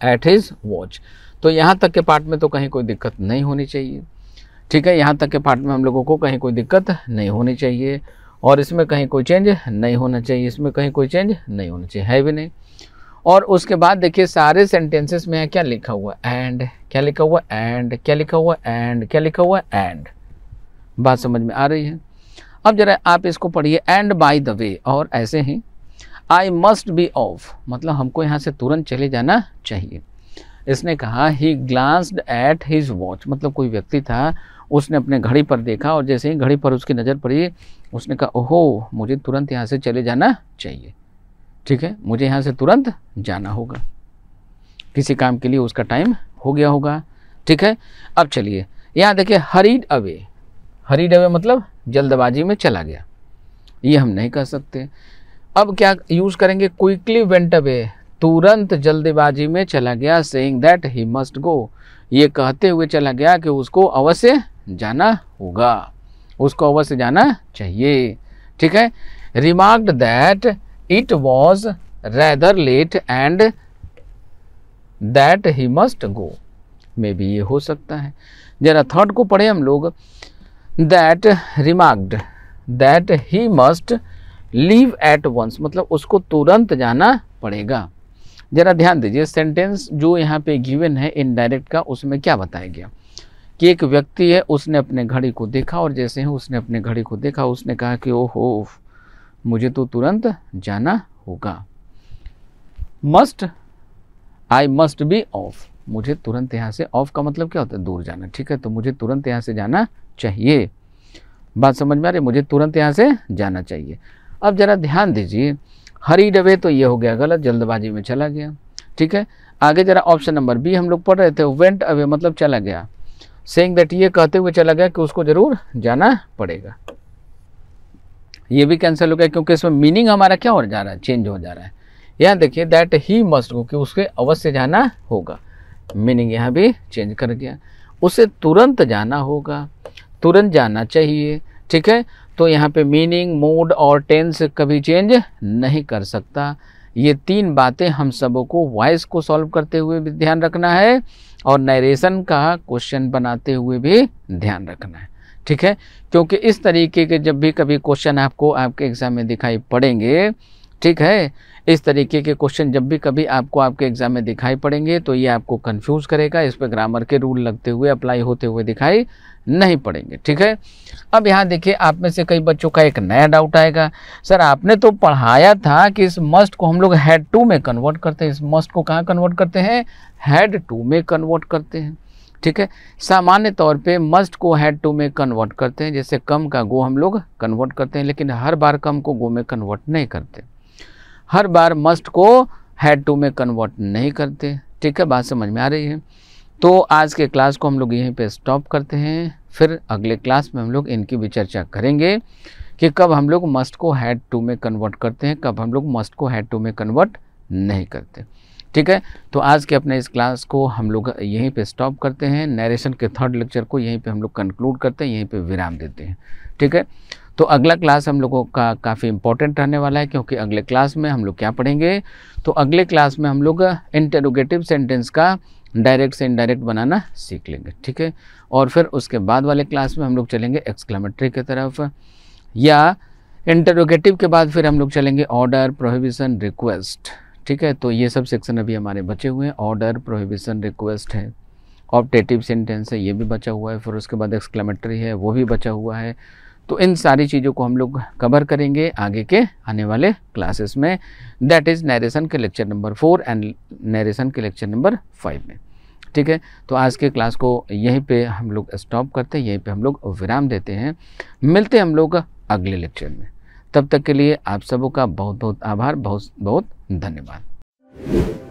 एट इज वॉच तो यहाँ तक के पार्ट में तो कहीं कोई दिक्कत नहीं होनी चाहिए ठीक है यहाँ तक के पार्ट में हम लोगों को कहीं कोई दिक्कत नहीं होनी चाहिए और इसमें कहीं कोई चेंज नहीं होना चाहिए इसमें कहीं कोई चेंज नहीं होना चाहिए है भी नहीं और उसके बाद देखिए सारे सेंटेंसेस में क्या लिखा हुआ एंड क्या लिखा हुआ एंड क्या लिखा हुआ एंड क्या लिखा हुआ एंड बात समझ में आ रही है अब जरा आप इसको पढ़िए एंड बाय द वे और ऐसे ही आई मस्ट बी ऑफ मतलब हमको यहाँ से तुरंत चले जाना चाहिए इसने कहा he glanced at his watch मतलब कोई व्यक्ति था उसने अपने घड़ी पर देखा और जैसे ही घड़ी पर उसकी नज़र पड़ी उसने कहा ओहो मुझे तुरंत यहाँ से चले जाना चाहिए ठीक है मुझे यहाँ से तुरंत जाना होगा किसी काम के लिए उसका टाइम हो गया होगा ठीक है अब चलिए यहाँ देखिए हरीड अवे हरी डबे मतलब जल्दबाजी में चला गया ये हम नहीं कह सकते अब क्या यूज़ करेंगे क्विकली वेंट अवे तुरंत जल्दबाजी में चला गया saying that he must go ये कहते हुए चला गया कि उसको अवश्य जाना होगा उसको अवश्य जाना चाहिए ठीक है remarked that it was rather late and that he must go may be ये हो सकता है जरा थर्ड को पढ़े हम लोग that remarked that he must leave at once मतलब उसको तुरंत जाना पड़ेगा ज़रा ध्यान दीजिए सेंटेंस जो यहाँ पे गिवन है इनडायरेक्ट का उसमें क्या बताया गया कि एक व्यक्ति है उसने अपने घड़ी को देखा और जैसे ही उसने अपने घड़ी को देखा उसने कहा कि ओहो मुझे तो तुरंत जाना होगा must I must be off मुझे तुरंत यहाँ से ऑफ का मतलब क्या होता है दूर जाना ठीक है तो मुझे तुरंत यहाँ से जाना चाहिए बात समझ में आ रही मुझे तुरंत यहाँ से जाना चाहिए अब ज़रा ध्यान दीजिए हरी डबे तो ये हो गया गलत जल्दबाजी में चला गया ठीक है आगे ज़रा ऑप्शन नंबर बी हम लोग पढ़ रहे थे वेंट अवे मतलब चला गया सेंग दैट ये कहते हुए चला गया कि उसको ज़रूर जाना पड़ेगा ये भी कैंसिल हो गया क्योंकि इसमें मीनिंग हमारा क्या हो जा रहा है चेंज हो जा रहा है यहाँ देखिए दैट ही मस्ट गो कि उसके अवश्य जाना होगा मीनिंग यहाँ भी चेंज कर गया उसे तुरंत जाना होगा तुरंत जाना चाहिए ठीक है तो यहाँ पे मीनिंग मूड और टेंस कभी चेंज नहीं कर सकता ये तीन बातें हम सबों को वॉइस को सॉल्व करते हुए भी ध्यान रखना है और नरेशन का क्वेश्चन बनाते हुए भी ध्यान रखना है ठीक है क्योंकि इस तरीके के जब भी कभी क्वेश्चन आपको आपके एग्ज़ाम में दिखाई पड़ेंगे ठीक है इस तरीके के क्वेश्चन जब भी कभी आपको आपके एग्ज़ाम में दिखाई पड़ेंगे तो ये आपको कंफ्यूज करेगा इस पर ग्रामर के रूल लगते हुए अप्लाई होते हुए दिखाई नहीं पढ़ेंगे ठीक है अब यहाँ देखिए आप में से कई बच्चों का एक नया डाउट आएगा सर आपने तो पढ़ाया था कि इस मस्ट को हम लोग हैड टू में कन्वर्ट करते हैं इस मस्ट को कहाँ कन्वर्ट करते हैं हैड टू में कन्वर्ट करते हैं ठीक है सामान्य तौर पे मस्ट को हैड टू में कन्वर्ट करते हैं जैसे कम का गो हम लोग कन्वर्ट करते हैं लेकिन हर बार कम को गो में कन्वर्ट नहीं करते हर बार मस्ट को हैड टू में कन्वर्ट नहीं करते ठीक है बात समझ में आ रही है तो आज के क्लास को हम लोग यहीं पे स्टॉप करते हैं फिर अगले क्लास में हम लोग इनकी भी चर्चा करेंगे कि कब हम लोग मस्ट को हैड टू में कन्वर्ट करते हैं कब हम लोग मस्ट को हैड टू में कन्वर्ट नहीं करते ठीक है तो आज के अपने इस क्लास को हम लोग यहीं पे स्टॉप करते हैं नरेशन के थर्ड लेक्चर को यहीं पे हम लोग कंक्लूड करते हैं यहीं पे विराम देते हैं ठीक है तो अगला क्लास हम लोगों का काफ़ी इंपॉर्टेंट रहने वाला है क्योंकि अगले क्लास में हम लोग क्या पढ़ेंगे तो अगले क्लास में हम लोग इंटेरोगेटिव सेंटेंस का डायरेक्ट से इनडायरेक्ट बनाना सीख लेंगे ठीक है और फिर उसके बाद वाले क्लास में हम लोग चलेंगे एक्सक्लामेटरी की तरफ या इंटरोगेटिव के बाद फिर हम लोग चलेंगे ऑर्डर प्रोहिबिशन रिक्वेस्ट ठीक है तो ये सब सेक्शन अभी हमारे बचे हुए हैं ऑर्डर प्रोहिबिशन रिक्वेस्ट है ऑप्टेटिव सेंटेंस है ये भी बचा हुआ है फिर उसके बाद एक्सक्लामेटरी है वो भी बचा हुआ है तो इन सारी चीज़ों को हम लोग कवर करेंगे आगे के आने वाले क्लासेस में दैट इज़ नरेशन के lecture number four and narration के लेक्चर नंबर फाइव में ठीक है तो आज के क्लास को यहीं पे हम लोग स्टॉप करते हैं यहीं पे हम लोग विराम देते हैं मिलते हैं हम लोग अगले लेक्चर में तब तक के लिए आप सबों का बहुत बहुत आभार बहुत बहुत धन्यवाद